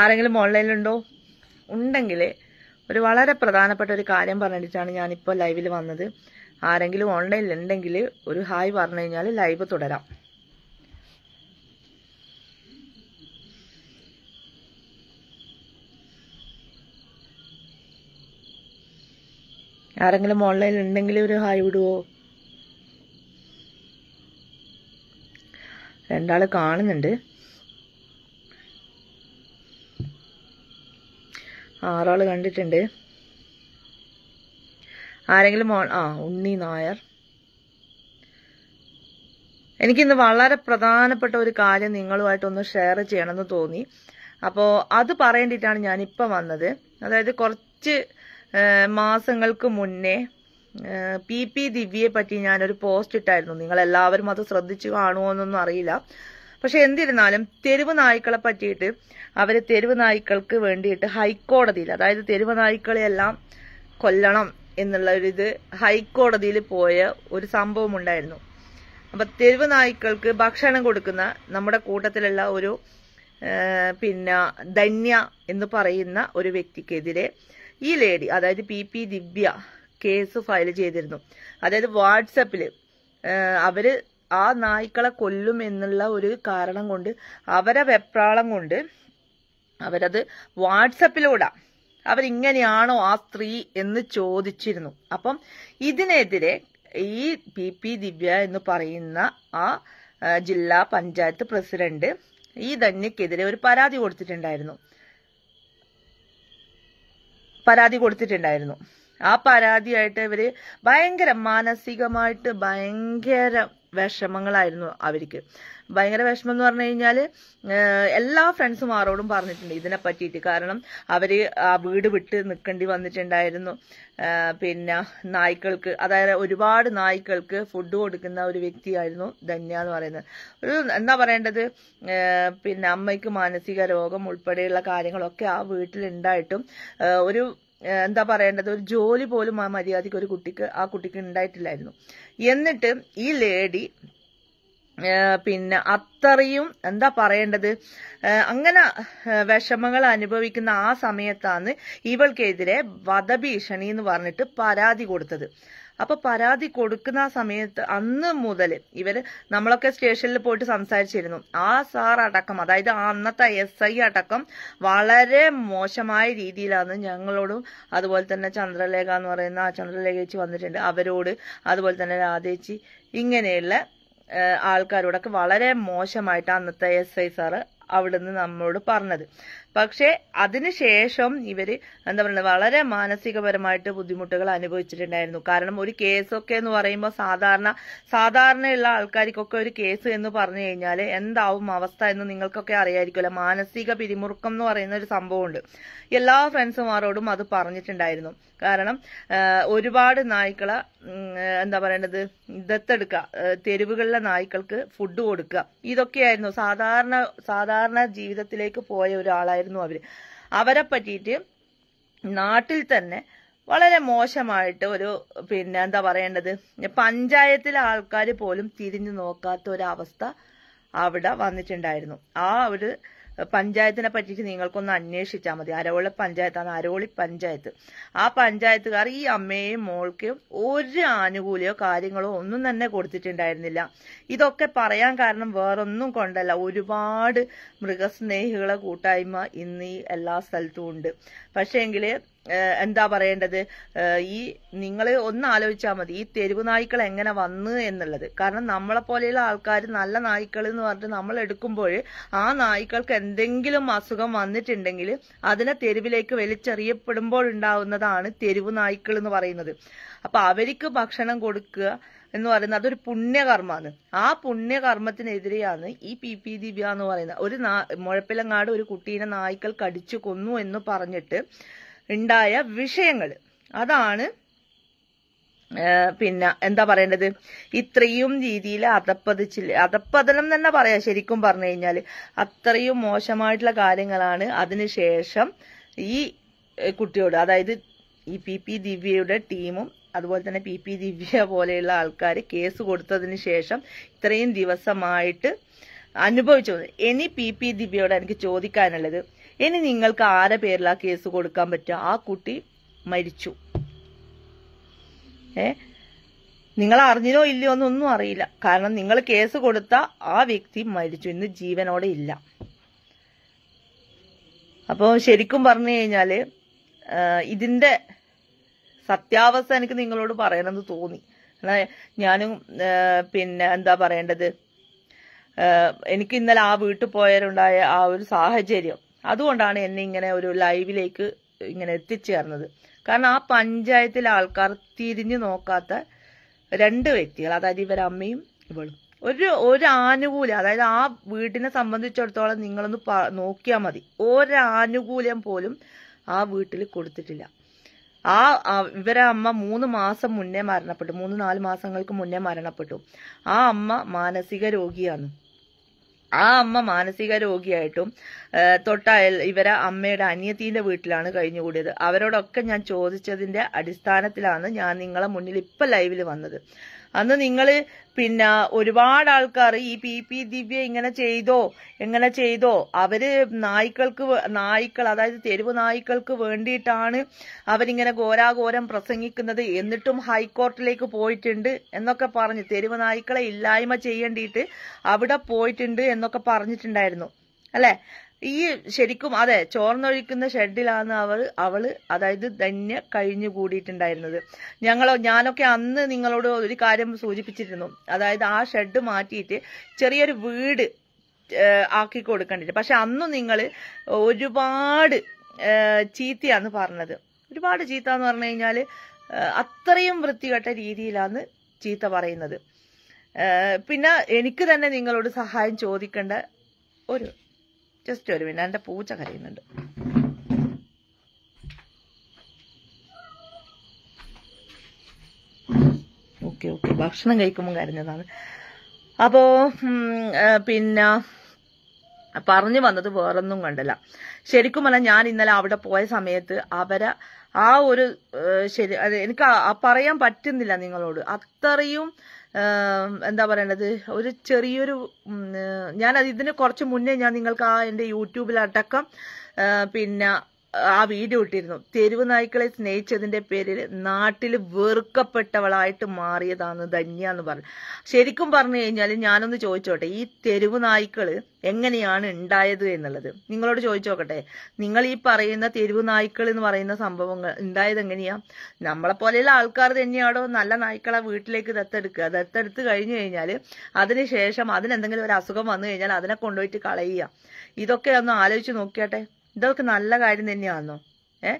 ആരെങ്കിലും ഓൺലൈനിലുണ്ടോ ഉണ്ടെങ്കിൽ ഒരു വളരെ പ്രധാനപ്പെട്ട ഒരു കാര്യം പറഞ്ഞിട്ടാണ് ഞാനിപ്പോൾ ലൈവിൽ വന്നത് ആരെങ്കിലും ഓൺലൈനിൽ ഉണ്ടെങ്കിൽ ഒരു ഹായ് പറഞ്ഞു കഴിഞ്ഞാൽ ലൈവ് തുടരാം ആരെങ്കിലും ഓൺലൈനിൽ ഉണ്ടെങ്കിൽ ഒരു ഹായ് വിടുവോ രണ്ടാൾ കാണുന്നുണ്ട് ആറാൾ കണ്ടിട്ടുണ്ട് ആരെങ്കിലും ആ ഉണ്ണി നായർ എനിക്കിന്ന് വളരെ പ്രധാനപ്പെട്ട ഒരു കാര്യം നിങ്ങളുമായിട്ടൊന്ന് ഷെയർ ചെയ്യണമെന്ന് തോന്നി അപ്പോൾ അത് പറയേണ്ടിയിട്ടാണ് ഞാനിപ്പോൾ വന്നത് അതായത് കുറച്ച് മാസങ്ങൾക്ക് മുന്നേ പി പി ദിവ്യയെ പറ്റി ഞാനൊരു പോസ്റ്റ് ഇട്ടായിരുന്നു നിങ്ങൾ എല്ലാവരും അത് ശ്രദ്ധിച്ചു കാണുമോ എന്നൊന്നും അറിയില്ല പക്ഷെ എന്തിരുന്നാലും തെരുവ് നായ്ക്കളെ പറ്റിയിട്ട് അവർ തെരുവ് നായ്ക്കൾക്ക് വേണ്ടിയിട്ട് ഹൈക്കോടതിയിൽ അതായത് തെരുവ് നായ്ക്കളെയെല്ലാം കൊല്ലണം എന്നുള്ള ഒരു ഇത് ഹൈക്കോടതിയിൽ പോയ ഒരു സംഭവം ഉണ്ടായിരുന്നു അപ്പൊ തെരുവ് നായ്ക്കൾക്ക് ഭക്ഷണം കൊടുക്കുന്ന നമ്മുടെ കൂട്ടത്തിലുള്ള ഒരു പിന്നെ ധന്യ എന്ന് പറയുന്ന ഒരു വ്യക്തിക്കെതിരെ ഈ ലേഡി അതായത് P P Divya case file ചെയ്തിരുന്നു അതായത് വാട്സപ്പിൽ അവര് ആ നായ്ക്കളെ കൊല്ലും എന്നുള്ള ഒരു കാരണം കൊണ്ട് അവരെ വെപ്രാളം കൊണ്ട് അവരത് വാട്സപ്പിലൂടെ അവരിങ്ങനെയാണോ ആ സ്ത്രീ എന്ന് ചോദിച്ചിരുന്നു അപ്പം ഇതിനെതിരെ ഈ പി പി ദിവ്യ എന്ന് പറയുന്ന ആ ജില്ലാ പഞ്ചായത്ത് പ്രസിഡന്റ് ഈ ധന്യക്കെതിരെ ഒരു പരാതി കൊടുത്തിട്ടുണ്ടായിരുന്നു പരാതി കൊടുത്തിട്ടുണ്ടായിരുന്നു ആ പരാതിയായിട്ട് ഇവര് ഭയങ്കര മാനസികമായിട്ട് ഭയങ്കര വിഷമങ്ങളായിരുന്നു അവർക്ക് ഭയങ്കര വിഷമം എന്ന് പറഞ്ഞു കഴിഞ്ഞാൽ എല്ലാ ഫ്രണ്ട്സും ആരോടും പറഞ്ഞിട്ടുണ്ട് ഇതിനെ പറ്റിയിട്ട് കാരണം അവർ ആ വീട് വിട്ട് നിൽക്കേണ്ടി വന്നിട്ടുണ്ടായിരുന്നു പിന്നെ നായ്ക്കൾക്ക് അതായത് ഒരുപാട് നായ്ക്കൾക്ക് ഫുഡ് കൊടുക്കുന്ന ഒരു വ്യക്തിയായിരുന്നു ധന്യ എന്ന് പറയുന്നത് ഒരു എന്താ പറയേണ്ടത് പിന്നെ അമ്മയ്ക്ക് മാനസിക രോഗം ഉൾപ്പെടെയുള്ള കാര്യങ്ങളൊക്കെ ആ വീട്ടിലുണ്ടായിട്ടും ഒരു എന്താ പറയേണ്ടത് ഒരു ജോലി പോലും ആ മര്യാദയ്ക്ക് ഒരു കുട്ടിക്ക് ആ കുട്ടിക്ക് ഉണ്ടായിട്ടില്ലായിരുന്നു എന്നിട്ട് ഈ ലേഡി പിന്നെ അത്രയും എന്താ പറയേണ്ടത് അങ്ങനെ വിഷമങ്ങൾ അനുഭവിക്കുന്ന ആ സമയത്താണ് ഇവൾക്കെതിരെ വധഭീഷണി എന്ന് പറഞ്ഞിട്ട് പരാതി കൊടുത്തത് അപ്പൊ പരാതി കൊടുക്കുന്ന സമയത്ത് അന്ന് മുതൽ ഇവര് നമ്മളൊക്കെ സ്റ്റേഷനിൽ പോയിട്ട് സംസാരിച്ചിരുന്നു ആ സാർ അടക്കം അതായത് ആ അന്നത്തെ എസ് ഐ അടക്കം വളരെ മോശമായ രീതിയിലാണ് ഞങ്ങളോടും അതുപോലെ തന്നെ ചന്ദ്രലേഖ എന്ന് പറയുന്ന ആ ചന്ദ്രലേഖ ചേച്ചി വന്നിട്ടുണ്ട് അവരോട് അതുപോലെ തന്നെ രാധേച്ചി ഇങ്ങനെയുള്ള ആൾക്കാരോടൊക്കെ വളരെ മോശമായിട്ട് അന്നത്തെ എസ് ഐ സാറ് അവിടുന്ന് നമ്മളോട് പറഞ്ഞത് പക്ഷേ അതിനുശേഷം ഇവർ എന്താ പറയുക വളരെ മാനസികപരമായിട്ട് ബുദ്ധിമുട്ടുകൾ അനുഭവിച്ചിട്ടുണ്ടായിരുന്നു കാരണം ഒരു കേസൊക്കെ എന്ന് പറയുമ്പോൾ സാധാരണ സാധാരണയുള്ള ആൾക്കാർക്കൊക്കെ ഒരു കേസ് എന്ന് പറഞ്ഞു കഴിഞ്ഞാൽ എന്താവും അവസ്ഥ എന്ന് നിങ്ങൾക്കൊക്കെ അറിയായിരിക്കുമല്ലോ മാനസിക പിരിമുറുക്കം എന്ന് പറയുന്ന ഒരു സംഭവമുണ്ട് എല്ലാ ഫ്രണ്ട്സുമാരോടും അത് പറഞ്ഞിട്ടുണ്ടായിരുന്നു കാരണം ഒരുപാട് നായ്ക്കളെ എന്താ പറയണത് ദത്തെടുക്കുക തെരുവുകളിലെ നായ്ക്കൾക്ക് ഫുഡ് കൊടുക്കുക ഇതൊക്കെയായിരുന്നു സാധാരണ സാധാരണ ജീവിതത്തിലേക്ക് പോയ ഒരാളായിരുന്നു ഉണ്ടായിരുന്നു അവര് അവരെ പറ്റിയിട്ട് നാട്ടിൽ തന്നെ വളരെ മോശമായിട്ട് ഒരു പിന്നെ എന്താ പറയേണ്ടത് പഞ്ചായത്തിലെ ആൾക്കാർ പോലും തിരിഞ്ഞു നോക്കാത്ത ഒരവസ്ഥ അവിടെ വന്നിട്ടുണ്ടായിരുന്നു ആ ഒരു പഞ്ചായത്തിനെ പറ്റിയിട്ട് നിങ്ങൾക്കൊന്ന് അന്വേഷിച്ചാൽ മതി അരവോളി പഞ്ചായത്താണ് അരവളി പഞ്ചായത്ത് ആ പഞ്ചായത്തുകാർ ഈ അമ്മയെയും മോൾക്കും ഒരു ആനുകൂല്യമോ കാര്യങ്ങളോ ഒന്നും തന്നെ കൊടുത്തിട്ടുണ്ടായിരുന്നില്ല ഇതൊക്കെ പറയാൻ കാരണം വേറൊന്നും കൊണ്ടല്ല ഒരുപാട് മൃഗസ്നേഹികളെ കൂട്ടായ്മ ഇന്ന് എല്ലാ സ്ഥലത്തും ഉണ്ട് പക്ഷേങ്കില് എന്താ പറയേണ്ടത് ഈ നിങ്ങൾ ഒന്ന് ആലോചിച്ചാൽ മതി ഈ തെരുവ് നായ്ക്കൾ എങ്ങനെ വന്ന് എന്നുള്ളത് കാരണം നമ്മളെ പോലെയുള്ള ആൾക്കാർ നല്ല നായ്ക്കൾ എന്ന് പറഞ്ഞിട്ട് നമ്മൾ എടുക്കുമ്പോൾ ആ നായ്ക്കൾക്ക് എന്തെങ്കിലും അസുഖം വന്നിട്ടുണ്ടെങ്കിൽ അതിനെ തെരുവിലേക്ക് വലിച്ചെറിയപ്പെടുമ്പോൾ ഉണ്ടാവുന്നതാണ് തെരുവ് നായ്ക്കൾ എന്ന് പറയുന്നത് അപ്പൊ അവർക്ക് ഭക്ഷണം കൊടുക്കുക എന്ന് പറയുന്നത് അതൊരു പുണ്യകർമ്മമാണ് ആ പുണ്യകർമ്മത്തിനെതിരെയാണ് ഈ പി പി ദിവ്യ എന്ന് പറയുന്നത് ഒരു നാ മുഴപ്പിലങ്ങാട് ഒരു കുട്ടീനെ നായ്ക്കൾ കടിച്ചു കൊന്നു എന്ന് പറഞ്ഞിട്ട് ഉണ്ടായ വിഷയങ്ങൾ അതാണ് പിന്നെ എന്താ പറയേണ്ടത് ഇത്രയും രീതിയിൽ അതപ്പതിച്ചില്ല അതപ്പതനം തന്നെ പറയാ ശരിക്കും പറഞ്ഞു കഴിഞ്ഞാൽ അത്രയും മോശമായിട്ടുള്ള കാര്യങ്ങളാണ് അതിനുശേഷം ഈ കുട്ടിയോട് അതായത് ഈ പി പി ദിവ്യയുടെ ടീമും അതുപോലെ തന്നെ പി പി ദിവ്യ പോലെയുള്ള ആൾക്കാർ കേസ് കൊടുത്തതിന് ശേഷം ഇത്രയും ദിവസമായിട്ട് അനുഭവിച്ചു ഇനി പി പി ദിവ്യയോട് എനിക്ക് ചോദിക്കാനുള്ളത് ഇനി നിങ്ങൾക്ക് ആരെ പേരിലാ കേസ് കൊടുക്കാൻ പറ്റുക ആ കുട്ടി മരിച്ചു ഏ നിങ്ങൾ അറിഞ്ഞിനോ ഇല്ലയോ എന്നൊന്നും അറിയില്ല കാരണം നിങ്ങൾ കേസ് കൊടുത്ത ആ വ്യക്തി മരിച്ചു ഇന്ന് ജീവനോടെ ഇല്ല അപ്പോൾ ശരിക്കും പറഞ്ഞു കഴിഞ്ഞാൽ ഇതിൻ്റെ സത്യാവസ്ഥ എനിക്ക് നിങ്ങളോട് പറയണമെന്ന് തോന്നി ഞാനും പിന്നെ എന്താ പറയേണ്ടത് എനിക്ക് ഇന്നലെ ആ വീട്ടിൽ പോയാലുണ്ടായ ആ ഒരു സാഹചര്യം അതുകൊണ്ടാണ് എന്നെ ഇങ്ങനെ ഒരു ലൈവിലേക്ക് ഇങ്ങനെ എത്തിച്ചേർന്നത് കാരണം ആ പഞ്ചായത്തിലെ ആൾക്കാർ തിരിഞ്ഞു നോക്കാത്ത രണ്ട് വ്യക്തികൾ അതായത് ഇവരമ്മയും ഇവളും ഒരു ഒരു ആനുകൂല്യം അതായത് ആ വീട്ടിനെ സംബന്ധിച്ചിടത്തോളം നിങ്ങളൊന്ന് നോക്കിയാൽ മതി ഒരാനുകൂല്യം പോലും ആ വീട്ടിൽ കൊടുത്തിട്ടില്ല ആ ഇവരെ അമ്മ മൂന്ന് മാസം മുന്നേ മരണപ്പെട്ടു മൂന്ന് നാല് മാസങ്ങൾക്ക് മുന്നേ മരണപ്പെട്ടു ആ അമ്മ മാനസിക രോഗിയാണ് ആ അമ്മ മാനസിക രോഗിയായിട്ടും തൊട്ടയൽ ഇവരെ അമ്മയുടെ അനിയത്തിന്റെ വീട്ടിലാണ് കഴിഞ്ഞുകൂടിയത് അവരോടൊക്കെ ഞാൻ ചോദിച്ചതിന്റെ അടിസ്ഥാനത്തിലാണ് ഞാൻ നിങ്ങളെ മുന്നിൽ ഇപ്പൊ ലൈവിൽ വന്നത് അന്ന് നിങ്ങൾ പിന്നെ ഒരുപാട് ആൾക്കാർ ഈ പി പി ദിവ്യ ഇങ്ങനെ ചെയ്തോ എങ്ങനെ ചെയ്തോ അവര് നായ്ക്കൾക്ക് നായ്ക്കൾ അതായത് തെരുവ് നായ്ക്കൾക്ക് വേണ്ടിയിട്ടാണ് അവരിങ്ങനെ ഘോരാഘോരം പ്രസംഗിക്കുന്നത് എന്നിട്ടും ഹൈക്കോർട്ടിലേക്ക് പോയിട്ടുണ്ട് എന്നൊക്കെ പറഞ്ഞ് തെരുവ് നായ്ക്കളെ ഇല്ലായ്മ ചെയ്യേണ്ടിയിട്ട് അവിടെ പോയിട്ടുണ്ട് എന്നൊക്കെ പറഞ്ഞിട്ടുണ്ടായിരുന്നു അല്ലെ ഈ ശരിക്കും അതെ ചോർന്നൊഴിക്കുന്ന ഷെഡിലാണ് അവൾ അവള് അതായത് ധന്യ കഴിഞ്ഞു കൂടിയിട്ടുണ്ടായിരുന്നത് ഞങ്ങളോ ഞാനൊക്കെ അന്ന് നിങ്ങളോട് ഒരു കാര്യം സൂചിപ്പിച്ചിരുന്നു അതായത് ആ ഷെഡ് മാറ്റിയിട്ട് ചെറിയൊരു വീട് ആക്കി കൊടുക്കേണ്ടിട്ട് പക്ഷെ അന്നും നിങ്ങൾ ഒരുപാട് ചീത്തയാന്ന് പറഞ്ഞത് ഒരുപാട് ചീത്ത എന്ന് പറഞ്ഞു കഴിഞ്ഞാൽ അത്രയും വൃത്തികെട്ട രീതിയിലാണ് ചീത്ത പറയുന്നത് പിന്നെ എനിക്ക് തന്നെ നിങ്ങളോട് സഹായം ചോദിക്കേണ്ട ഒരു ജസ്റ്റ് ഒരു മിനിറ്റ് എൻ്റെ പൂച്ച കരയുന്നുണ്ട് ഓക്കെ ഓക്കെ ഭക്ഷണം കഴിക്കുമ്പോൾ കരഞ്ഞതാണ് അപ്പോ പിന്നെ പറഞ്ഞു വന്നത് വേറൊന്നും കണ്ടല്ല ശരിക്കും പറഞ്ഞാൽ ഞാൻ ഇന്നലെ അവിടെ പോയ സമയത്ത് അവരെ ആ ഒരു ശരി അത് എനിക്ക് പറയാൻ പറ്റുന്നില്ല നിങ്ങളോട് അത്രയും എന്താ പറയേണ്ടത് ഒരു ചെറിയൊരു ഞാൻ ഇതിന് കുറച്ച് മുന്നേ ഞാൻ നിങ്ങൾക്ക് ആ എൻ്റെ യൂട്യൂബിലടക്കം പിന്നെ ആ വീഡിയോ ഇട്ടിരുന്നു തെരുവ് നായ്ക്കളെ സ്നേഹിച്ചതിന്റെ പേരിൽ നാട്ടിൽ വെറുക്കപ്പെട്ടവളായിട്ട് മാറിയതാണ് ധന്യ എന്ന് പറഞ്ഞു ശരിക്കും പറഞ്ഞു കഴിഞ്ഞാൽ ഞാനൊന്ന് ചോദിച്ചോട്ടെ ഈ തെരുവ് നായ്ക്കൾ എങ്ങനെയാണ് ഉണ്ടായത് എന്നുള്ളത് നിങ്ങളോട് ചോദിച്ചു നോക്കട്ടെ നിങ്ങൾ ഈ പറയുന്ന തെരുവ് നായ്ക്കൾ എന്ന് പറയുന്ന സംഭവങ്ങൾ ഉണ്ടായത് എങ്ങനെയാ നമ്മളെ പോലെയുള്ള ആൾക്കാർ തന്നെയാണോ നല്ല നായ്ക്കളെ വീട്ടിലേക്ക് ദത്തെടുക്കുക ദത്തെടുത്ത് കഴിഞ്ഞു കഴിഞ്ഞാൽ അതിനുശേഷം അതിനെന്തെങ്കിലും ഒരു അസുഖം വന്നു കഴിഞ്ഞാൽ അതിനെ കൊണ്ടുപോയിട്ട് കളയുക ഇതൊക്കെ ഒന്ന് ആലോചിച്ച് നോക്കിയാട്ടെ ഇതൊക്കെ നല്ല കാര്യം തന്നെയാണോ ഏ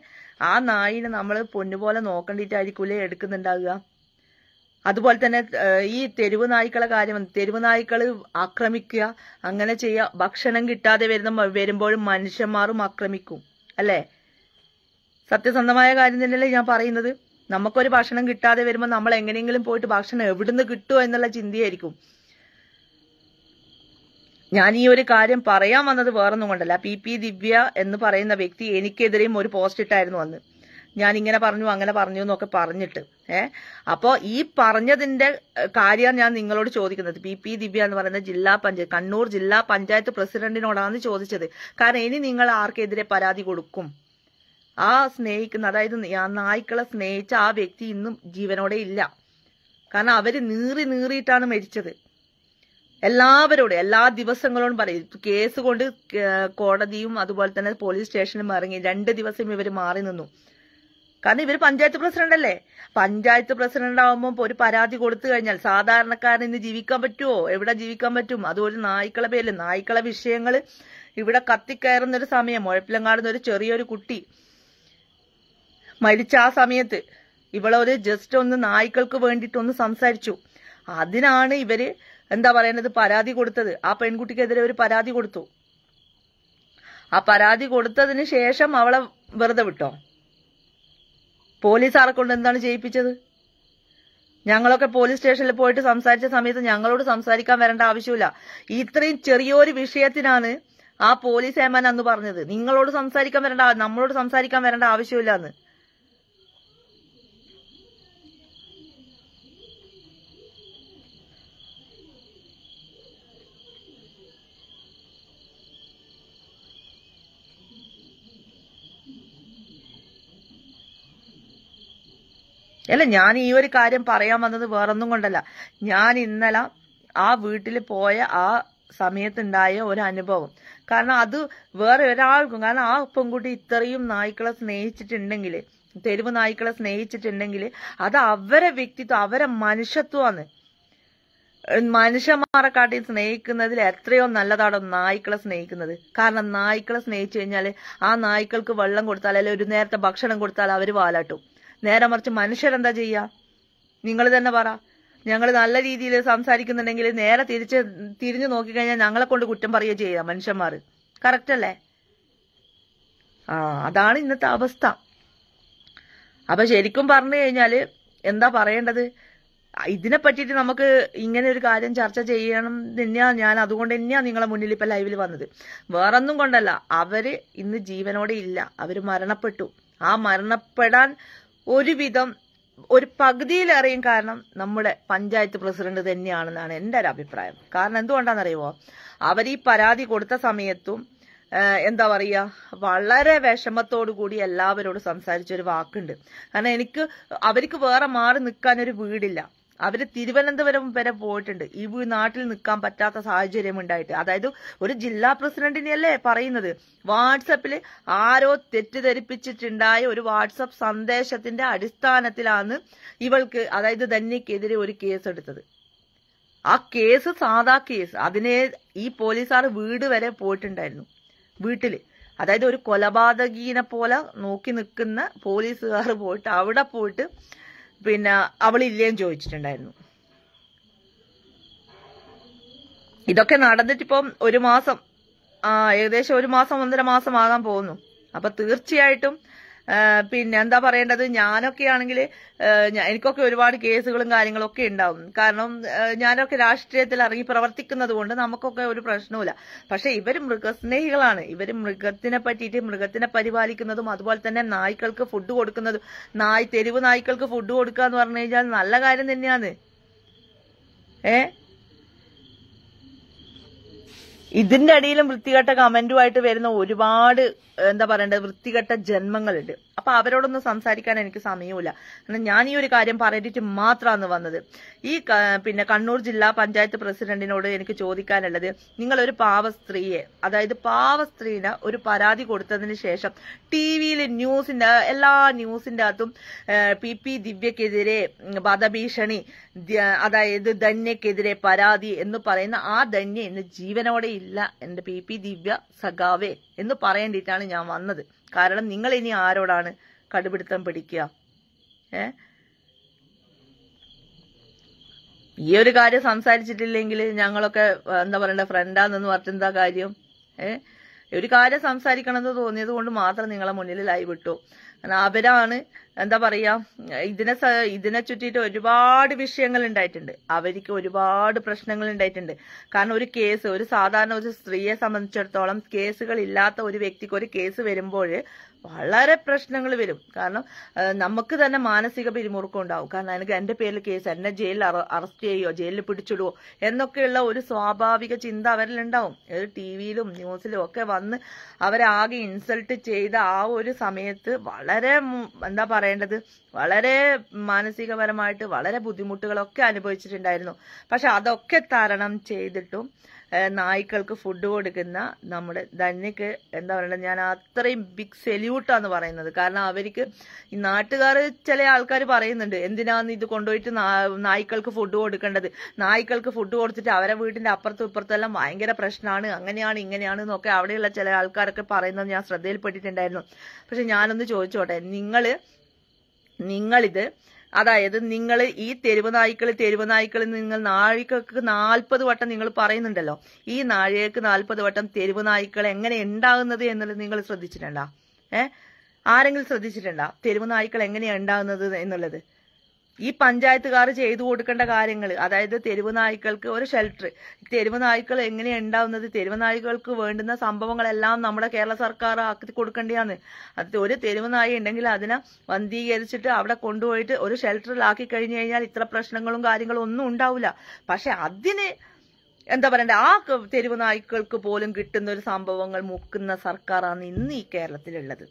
ആ നായിനെ നമ്മൾ പൊന്നുപോലെ നോക്കണ്ടിട്ടായിരിക്കൂലേ എടുക്കുന്നുണ്ടാവുക അതുപോലെ തന്നെ ഈ തെരുവ് നായ്ക്കളെ കാര്യം തെരുവ് നായ്ക്കൾ ആക്രമിക്കുക അങ്ങനെ ചെയ്യുക ഭക്ഷണം കിട്ടാതെ വരുന്ന വരുമ്പോഴും മനുഷ്യന്മാരും ആക്രമിക്കും അല്ലേ സത്യസന്ധമായ കാര്യം തന്നെയല്ലേ ഞാൻ പറയുന്നത് നമുക്കൊരു ഭക്ഷണം കിട്ടാതെ വരുമ്പോൾ നമ്മൾ എങ്ങനെയെങ്കിലും പോയിട്ട് ഭക്ഷണം എവിടുന്ന് കിട്ടുമോ എന്നുള്ള ചിന്തയായിരിക്കും ഞാൻ ഈ ഒരു കാര്യം പറയാൻ വന്നത് വേറൊന്നും കൊണ്ടല്ല പി പി ദിവ്യ എന്ന് പറയുന്ന വ്യക്തി എനിക്കെതിരെയും ഒരു പോസ്റ്റ് ഇട്ടായിരുന്നു അന്ന് ഞാൻ ഇങ്ങനെ പറഞ്ഞു അങ്ങനെ പറഞ്ഞു എന്നൊക്കെ പറഞ്ഞിട്ട് ഏഹ് അപ്പോ ഈ പറഞ്ഞതിന്റെ കാര്യം ഞാൻ നിങ്ങളോട് ചോദിക്കുന്നത് പി പി ദിവ്യ എന്ന് പറയുന്ന ജില്ലാ പഞ്ചായത്ത് കണ്ണൂർ ജില്ലാ പഞ്ചായത്ത് പ്രസിഡന്റിനോടാണ് ചോദിച്ചത് കാരണം ഇനി നിങ്ങൾ ആർക്കെതിരെ പരാതി കൊടുക്കും ആ സ്നേഹിക്കുന്ന അതായത് നായ്ക്കളെ സ്നേഹിച്ച ആ വ്യക്തി ഇന്നും ജീവനോടെ ഇല്ല കാരണം അവര് നീറി നീറിയിട്ടാണ് മരിച്ചത് എല്ലാവരോടും എല്ലാ ദിവസങ്ങളോടും പറയും കേസ് കൊണ്ട് കോടതിയും അതുപോലെ തന്നെ പോലീസ് സ്റ്റേഷനും ഇറങ്ങി രണ്ട് ദിവസം ഇവർ മാറി നിന്നു കാരണം ഇവർ പഞ്ചായത്ത് പ്രസിഡന്റ് അല്ലേ പഞ്ചായത്ത് പ്രസിഡന്റ് ആവുമ്പോൾ ഒരു പരാതി കൊടുത്തു കഴിഞ്ഞാൽ സാധാരണക്കാരൻ ഇന്ന് ജീവിക്കാൻ പറ്റുമോ എവിടെ ജീവിക്കാൻ പറ്റും അതുപോലെ നായ്ക്കളെ പേരിൽ നായ്ക്കളെ വിഷയങ്ങൾ ഇവിടെ കത്തിക്കയറുന്നൊരു സമയം മുഴപ്പിലങ്ങാടുന്ന ഒരു ചെറിയൊരു കുട്ടി മരിച്ച ആ സമയത്ത് ഇവളൊരു ജസ്റ്റ് ഒന്ന് നായ്ക്കൾക്ക് വേണ്ടിയിട്ടൊന്ന് സംസാരിച്ചു അതിനാണ് ഇവര് എന്താ പറയുന്നത് പരാതി കൊടുത്തത് ആ പെൺകുട്ടിക്കെതിരെ ഒരു പരാതി കൊടുത്തു ആ പരാതി കൊടുത്തതിന് ശേഷം അവളെ വെറുതെ വിട്ടോ പോലീസാറെ കൊണ്ട് എന്താണ് ചെയ്യിപ്പിച്ചത് ഞങ്ങളൊക്കെ പോലീസ് സ്റ്റേഷനിൽ പോയിട്ട് സംസാരിച്ച സമയത്ത് ഞങ്ങളോട് സംസാരിക്കാൻ വരേണ്ട ആവശ്യമില്ല ഇത്രയും ചെറിയൊരു വിഷയത്തിനാണ് ആ പോലീസ് ഏമാൻ അന്ന് പറഞ്ഞത് നിങ്ങളോട് സംസാരിക്കാൻ വരേണ്ട നമ്മളോട് സംസാരിക്കാൻ വരേണ്ട ആവശ്യമില്ല എന്ന് അല്ല ഞാൻ ഈ ഒരു കാര്യം പറയാൻ വന്നത് വേറൊന്നും കൊണ്ടല്ല ഞാൻ ഇന്നലെ ആ വീട്ടിൽ പോയ ആ സമയത്തുണ്ടായ ഒരു അനുഭവം കാരണം അത് വേറെ ഒരാൾക്കും കാരണം ആ പെൺകുട്ടി ഇത്രയും നായ്ക്കളെ സ്നേഹിച്ചിട്ടുണ്ടെങ്കിൽ തെരുവ് നായ്ക്കളെ സ്നേഹിച്ചിട്ടുണ്ടെങ്കിൽ അത് അവരെ വ്യക്തിത്വം അവരെ മനുഷ്യത്വമാണ് മനുഷ്യന്മാരെ കാട്ടി സ്നേഹിക്കുന്നതിൽ എത്രയോ നല്ലതാണോ നായ്ക്കളെ സ്നേഹിക്കുന്നത് കാരണം നായ്ക്കളെ സ്നേഹിച്ചു കഴിഞ്ഞാൽ ആ നായ്ക്കൾക്ക് വെള്ളം കൊടുത്താൽ അല്ലെങ്കിൽ ഒരു നേരത്തെ ഭക്ഷണം കൊടുത്താൽ അവർ വാലാട്ടും നേരെ മറിച്ച് മനുഷ്യരെന്താ ചെയ്യുക നിങ്ങൾ തന്നെ പറ ഞങ്ങൾ നല്ല രീതിയിൽ സംസാരിക്കുന്നുണ്ടെങ്കിൽ നേരെ തിരിച്ച് തിരിഞ്ഞു നോക്കിക്കഴിഞ്ഞാൽ ഞങ്ങളെ കൊണ്ട് കുറ്റം പറയുകയോ ചെയ്യുക മനുഷ്യന്മാർ കറക്റ്റ് അല്ലേ ആ അതാണ് ഇന്നത്തെ അവസ്ഥ അപ്പൊ ശരിക്കും പറഞ്ഞു കഴിഞ്ഞാൽ എന്താ പറയേണ്ടത് ഇതിനെ പറ്റിയിട്ട് നമുക്ക് ഇങ്ങനെ ഒരു കാര്യം ചർച്ച ചെയ്യണം തന്നെയാണ് ഞാൻ അതുകൊണ്ട് തന്നെയാണ് നിങ്ങളെ മുന്നിൽ ഇപ്പം ലൈവിൽ വന്നത് വേറൊന്നും കൊണ്ടല്ല അവര് ഇന്ന് ജീവനോടെ ഇല്ല അവർ മരണപ്പെട്ടു ആ മരണപ്പെടാൻ ഒരുവിധം ഒരു പകുതിയിലേറെയും കാരണം നമ്മുടെ പഞ്ചായത്ത് പ്രസിഡന്റ് തന്നെയാണെന്നാണ് എൻ്റെ ഒരു അഭിപ്രായം കാരണം എന്തുകൊണ്ടാണെന്നറിയുമോ അവർ ഈ പരാതി കൊടുത്ത സമയത്തും എന്താ പറയുക വളരെ വിഷമത്തോടു കൂടി എല്ലാവരോടും സംസാരിച്ചൊരു ഒരു വാക്കുണ്ട് കാരണം എനിക്ക് അവർക്ക് വേറെ മാറി നിൽക്കാൻ ഒരു വീടില്ല അവർ തിരുവനന്തപുരം വരെ പോയിട്ടുണ്ട് ഈ നാട്ടിൽ നിൽക്കാൻ പറ്റാത്ത സാഹചര്യം ഉണ്ടായിട്ട് അതായത് ഒരു ജില്ലാ പ്രസിഡന്റിനെയല്ലേ പറയുന്നത് വാട്സപ്പിൽ ആരോ തെറ്റിദ്ധരിപ്പിച്ചിട്ടുണ്ടായ ഒരു വാട്സപ്പ് സന്ദേശത്തിന്റെ അടിസ്ഥാനത്തിലാണ് ഇവൾക്ക് അതായത് ധന്യക്കെതിരെ ഒരു കേസ് എടുത്തത് ആ കേസ് സാധാ കേസ് അതിനെ ഈ പോലീസുകാർ വീട് വരെ പോയിട്ടുണ്ടായിരുന്നു വീട്ടിൽ അതായത് ഒരു കൊലപാതകീനെ പോലെ നോക്കി നിൽക്കുന്ന പോലീസുകാർ പോയിട്ട് അവിടെ പോയിട്ട് പിന്നെ അവളില്ലേന്ന് ചോദിച്ചിട്ടുണ്ടായിരുന്നു ഇതൊക്കെ നടന്നിട്ടിപ്പം ഒരു മാസം ആ ഏകദേശം ഒരു മാസം ഒന്നര മാസം ആകാൻ പോകുന്നു അപ്പൊ തീർച്ചയായിട്ടും പിന്നെ എന്താ പറയേണ്ടത് ഞാനൊക്കെ ആണെങ്കിൽ എനിക്കൊക്കെ ഒരുപാട് കേസുകളും കാര്യങ്ങളൊക്കെ ഉണ്ടാവും കാരണം ഞാനൊക്കെ രാഷ്ട്രീയത്തിൽ ഇറങ്ങി പ്രവർത്തിക്കുന്നത് കൊണ്ട് നമുക്കൊക്കെ ഒരു പ്രശ്നവുമില്ല പക്ഷെ ഇവർ മൃഗസ്നേഹികളാണ് ഇവർ മൃഗത്തിനെ പറ്റിയിട്ട് മൃഗത്തിനെ പരിപാലിക്കുന്നതും അതുപോലെ തന്നെ നായ്ക്കൾക്ക് ഫുഡ് കൊടുക്കുന്നതും നായ് തെരുവ് നായ്ക്കൾക്ക് ഫുഡ് കൊടുക്കുക എന്ന് പറഞ്ഞു കഴിഞ്ഞാൽ നല്ല കാര്യം തന്നെയാണ് ഏഹ് ഇതിന്റെ അടിയിലും വൃത്തികെട്ട കമന്റുമായിട്ട് വരുന്ന ഒരുപാട് എന്താ പറയണ്ടത് വൃത്തികെട്ട ജന്മങ്ങളുണ്ട് അപ്പൊ അവരോടൊന്നും സംസാരിക്കാൻ എനിക്ക് സമയമില്ല കാരണം ഞാൻ ഈ ഒരു കാര്യം പറഞ്ഞിട്ട് മാത്രമാണ് വന്നത് ഈ പിന്നെ കണ്ണൂർ ജില്ലാ പഞ്ചായത്ത് പ്രസിഡന്റിനോട് എനിക്ക് ചോദിക്കാനുള്ളത് നിങ്ങൾ ഒരു പാവ സ്ത്രീയെ അതായത് പാവ സ്ത്രീനെ ഒരു പരാതി കൊടുത്തതിന് ശേഷം ടി വിയിൽ ന്യൂസിന്റെ എല്ലാ ന്യൂസിന്റെ അകത്തും പി പി ദിവ്യക്കെതിരെ വധഭീഷണി അതായത് ധന്യക്കെതിരെ പരാതി എന്ന് പറയുന്ന ആ ധന്യ ഇന്ന് ജീവനോടെ ഇല്ല എൻ്റെ പി പി ദിവ്യ സഖാവേ എന്ന് പറയേണ്ടിയിട്ടാണ് ഞാൻ വന്നത് കാരണം നിങ്ങൾ ഇനി ആരോടാണ് കടുപിടുത്തം പിടിക്കുക ഏ ഈ ഒരു കാര്യം സംസാരിച്ചിട്ടില്ലെങ്കിൽ ഞങ്ങളൊക്കെ എന്താ പറയണ്ട ഫ്രണ്ടാന്നെന്ന് പറഞ്ഞിട്ട് എന്താ കാര്യം ഏ ഒരു കാര്യം സംസാരിക്കണമെന്ന് തോന്നിയത് കൊണ്ട് മാത്രം നിങ്ങളെ മുന്നിൽ ലൈവ് ഇട്ടു അവരാണ് എന്താ പറയാ ഇതിനെ ഇതിനെ ചുറ്റിയിട്ട് ഒരുപാട് വിഷയങ്ങൾ ഉണ്ടായിട്ടുണ്ട് അവർക്ക് ഒരുപാട് പ്രശ്നങ്ങൾ ഉണ്ടായിട്ടുണ്ട് കാരണം ഒരു കേസ് ഒരു സാധാരണ ഒരു സ്ത്രീയെ സംബന്ധിച്ചിടത്തോളം കേസുകൾ ഇല്ലാത്ത ഒരു വ്യക്തിക്ക് ഒരു കേസ് വരുമ്പോൾ വളരെ പ്രശ്നങ്ങൾ വരും കാരണം നമുക്ക് തന്നെ മാനസിക പിരിമുറുക്കം ഉണ്ടാവും കാരണം എനിക്ക് എന്റെ പേരിൽ കേസ് എന്നെ ജയിലിൽ അറസ്റ്റ് ചെയ്യോ ജയിലിൽ പിടിച്ചിടുവോ എന്നൊക്കെയുള്ള ഒരു സ്വാഭാവിക ചിന്ത അവരിലുണ്ടാവും ഏത് ടി വിയിലും ന്യൂസിലും ഒക്കെ വന്ന് അവരാകെ ഇൻസൾട്ട് ചെയ്ത ആ ഒരു സമയത്ത് വളരെ എന്താ പറയേണ്ടത് വളരെ മാനസികപരമായിട്ട് വളരെ ബുദ്ധിമുട്ടുകളൊക്കെ അനുഭവിച്ചിട്ടുണ്ടായിരുന്നു പക്ഷെ അതൊക്കെ തരണം ചെയ്തിട്ടും നായ്ക്കൾക്ക് ഫുഡ് കൊടുക്കുന്ന നമ്മുടെ ധന്യക്ക് എന്താ പറയണ്ടത് ഞാൻ അത്രയും ബിഗ് സെല്യൂട്ടാന്ന് പറയുന്നത് കാരണം അവർക്ക് ഈ നാട്ടുകാർ ചില ആൾക്കാർ പറയുന്നുണ്ട് എന്തിനാന്ന് ഇത് കൊണ്ടുപോയിട്ട് നായ്ക്കൾക്ക് ഫുഡ് കൊടുക്കേണ്ടത് നായ്ക്കൾക്ക് ഫുഡ് കൊടുത്തിട്ട് അവരെ വീട്ടിന്റെ അപ്പുറത്തും ഇപ്പുറത്തെല്ലാം ഭയങ്കര പ്രശ്നമാണ് അങ്ങനെയാണ് ഇങ്ങനെയാണ് എന്നൊക്കെ അവിടെയുള്ള ചില ആൾക്കാരൊക്കെ പറയുന്നത് ഞാൻ ശ്രദ്ധയിൽപ്പെട്ടിട്ടുണ്ടായിരുന്നു പക്ഷെ ഞാനൊന്ന് ചോദിച്ചോട്ടെ നിങ്ങള് നിങ്ങളിത് അതായത് നിങ്ങൾ ഈ തെരുവ് നായ്ക്കൾ തെരുവ് നായ്ക്കൾ നിങ്ങൾ നാഴികക്ക് നാൽപ്പത് വട്ടം നിങ്ങൾ പറയുന്നുണ്ടല്ലോ ഈ നാഴികക്ക് നാൽപ്പത് വട്ടം തെരുവ് നായ്ക്കൾ എങ്ങനെ ഉണ്ടാകുന്നത് എന്നുള്ളത് നിങ്ങൾ ശ്രദ്ധിച്ചിട്ടുണ്ടോ ഏഹ് ആരെങ്കിലും ശ്രദ്ധിച്ചിട്ടുണ്ടോ തെരുവ് നായ്ക്കൾ എങ്ങനെയാണ് ഉണ്ടാകുന്നത് എന്നുള്ളത് ഈ പഞ്ചായത്തുകാർ ചെയ്തു കൊടുക്കേണ്ട കാര്യങ്ങൾ അതായത് തെരുവ് നായ്ക്കൾക്ക് ഒരു ഷെൽട്ടർ തെരുവ് നായ്ക്കൾ എങ്ങനെയാണ് ഉണ്ടാവുന്നത് തെരുവ് നായ്ക്കൾക്ക് വേണ്ടുന്ന സംഭവങ്ങളെല്ലാം നമ്മുടെ കേരള സർക്കാർ ആക്കി കൊടുക്കേണ്ടതാണ് അത് ഒരു തെരുവ് നായ ഉണ്ടെങ്കിൽ അതിനെ വന്ധീകരിച്ചിട്ട് അവിടെ കൊണ്ടുപോയിട്ട് ഒരു ഷെൽട്ടറിലാക്കി കഴിഞ്ഞു കഴിഞ്ഞാൽ ഇത്ര പ്രശ്നങ്ങളും കാര്യങ്ങളും ഒന്നും ഉണ്ടാവില്ല പക്ഷെ അതിന് എന്താ പറയണ്ടേ ആ തെരുവ് നായ്ക്കൾക്ക് പോലും കിട്ടുന്ന ഒരു സംഭവങ്ങൾ മുക്കുന്ന സർക്കാരാണ് ഇന്ന് ഈ കേരളത്തിലുള്ളത്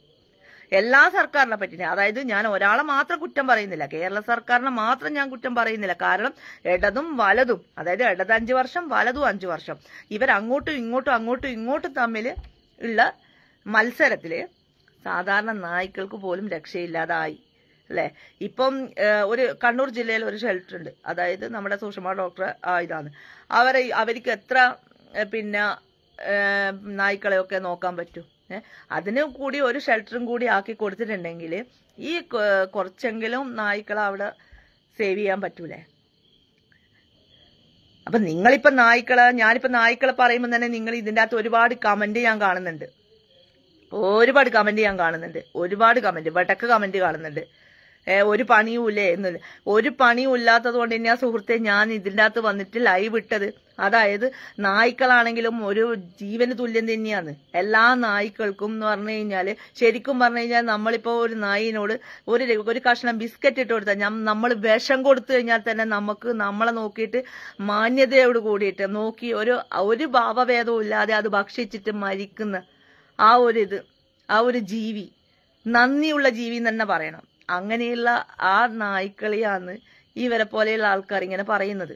എല്ലാ സർക്കാരിനെ പറ്റിയിട്ട് അതായത് ഞാൻ ഒരാളെ മാത്രം കുറ്റം പറയുന്നില്ല കേരള സർക്കാരിനെ മാത്രം ഞാൻ കുറ്റം പറയുന്നില്ല കാരണം ഇടതും വലതും അതായത് ഇടത് അഞ്ചു വർഷം വലതും അഞ്ച് വർഷം ഇവരങ്ങോട്ടും ഇങ്ങോട്ടും അങ്ങോട്ടും ഇങ്ങോട്ടും തമ്മിൽ ഉള്ള മത്സരത്തിൽ സാധാരണ നായ്ക്കൾക്ക് പോലും രക്ഷയില്ലാതായി അല്ലേ ഇപ്പം ഒരു കണ്ണൂർ ജില്ലയിൽ ഒരു ഷെൽട്ടർ ഉണ്ട് അതായത് നമ്മുടെ സൂഷമ ഡോക്ടർ ഇതാണ് അവരെ അവർക്ക് എത്ര പിന്നെ നായ്ക്കളെയൊക്കെ നോക്കാൻ പറ്റും അതിന് കൂടി ഒരു ഷെൽട്ടറും കൂടി ആക്കി കൊടുത്തിട്ടുണ്ടെങ്കിൽ ഈ കുറച്ചെങ്കിലും നായ്ക്കളെ അവിടെ സേവ് ചെയ്യാൻ പറ്റൂലേ അപ്പൊ നിങ്ങളിപ്പോ നായ്ക്കളെ ഞാനിപ്പോ നായ്ക്കളെ പറയുമ്പോൾ തന്നെ നിങ്ങൾ ഇതിൻ്റെ അകത്ത് ഒരുപാട് കമന്റ് ഞാൻ കാണുന്നുണ്ട് ഒരുപാട് കമന്റ് ഞാൻ കാണുന്നുണ്ട് ഒരുപാട് കമന്റ് വടക്ക് കമന്റ് കാണുന്നുണ്ട് ഒരു പണിയുമില്ലേ എന്ന് ഒരു പണിയും ഇല്ലാത്തത് കൊണ്ട് തന്നെ ആ സുഹൃത്തെ ഞാൻ ഇതിൻ്റെ അകത്ത് വന്നിട്ട് ലൈവ് ഇട്ടത് അതായത് നായ്ക്കളാണെങ്കിലും ഒരു ജീവന് തുല്യം തന്നെയാണ് എല്ലാ നായ്ക്കൾക്കും എന്ന് പറഞ്ഞു കഴിഞ്ഞാൽ ശരിക്കും പറഞ്ഞു കഴിഞ്ഞാൽ നമ്മളിപ്പോ ഒരു നായിനോട് ഒരു ഒരു കഷ്ണം ബിസ്ക്കറ്റ് ഇട്ട് കൊടുത്താൽ നമ്മൾ വിഷം കൊടുത്തു കഴിഞ്ഞാൽ തന്നെ നമുക്ക് നമ്മളെ നോക്കിയിട്ട് മാന്യതയോട് കൂടിയിട്ട് നോക്കി ഒരു ഒരു ഭാവഭേദവും ഇല്ലാതെ അത് ഭക്ഷിച്ചിട്ട് മരിക്കുന്ന ആ ഒരു ഇത് ആ ഒരു ജീവി നന്ദിയുള്ള ജീവി എന്ന് തന്നെ പറയണം അങ്ങനെയുള്ള ആ നായ്ക്കളിയാണ് ഇവരെ പോലെയുള്ള ആൾക്കാർ ഇങ്ങനെ പറയുന്നത്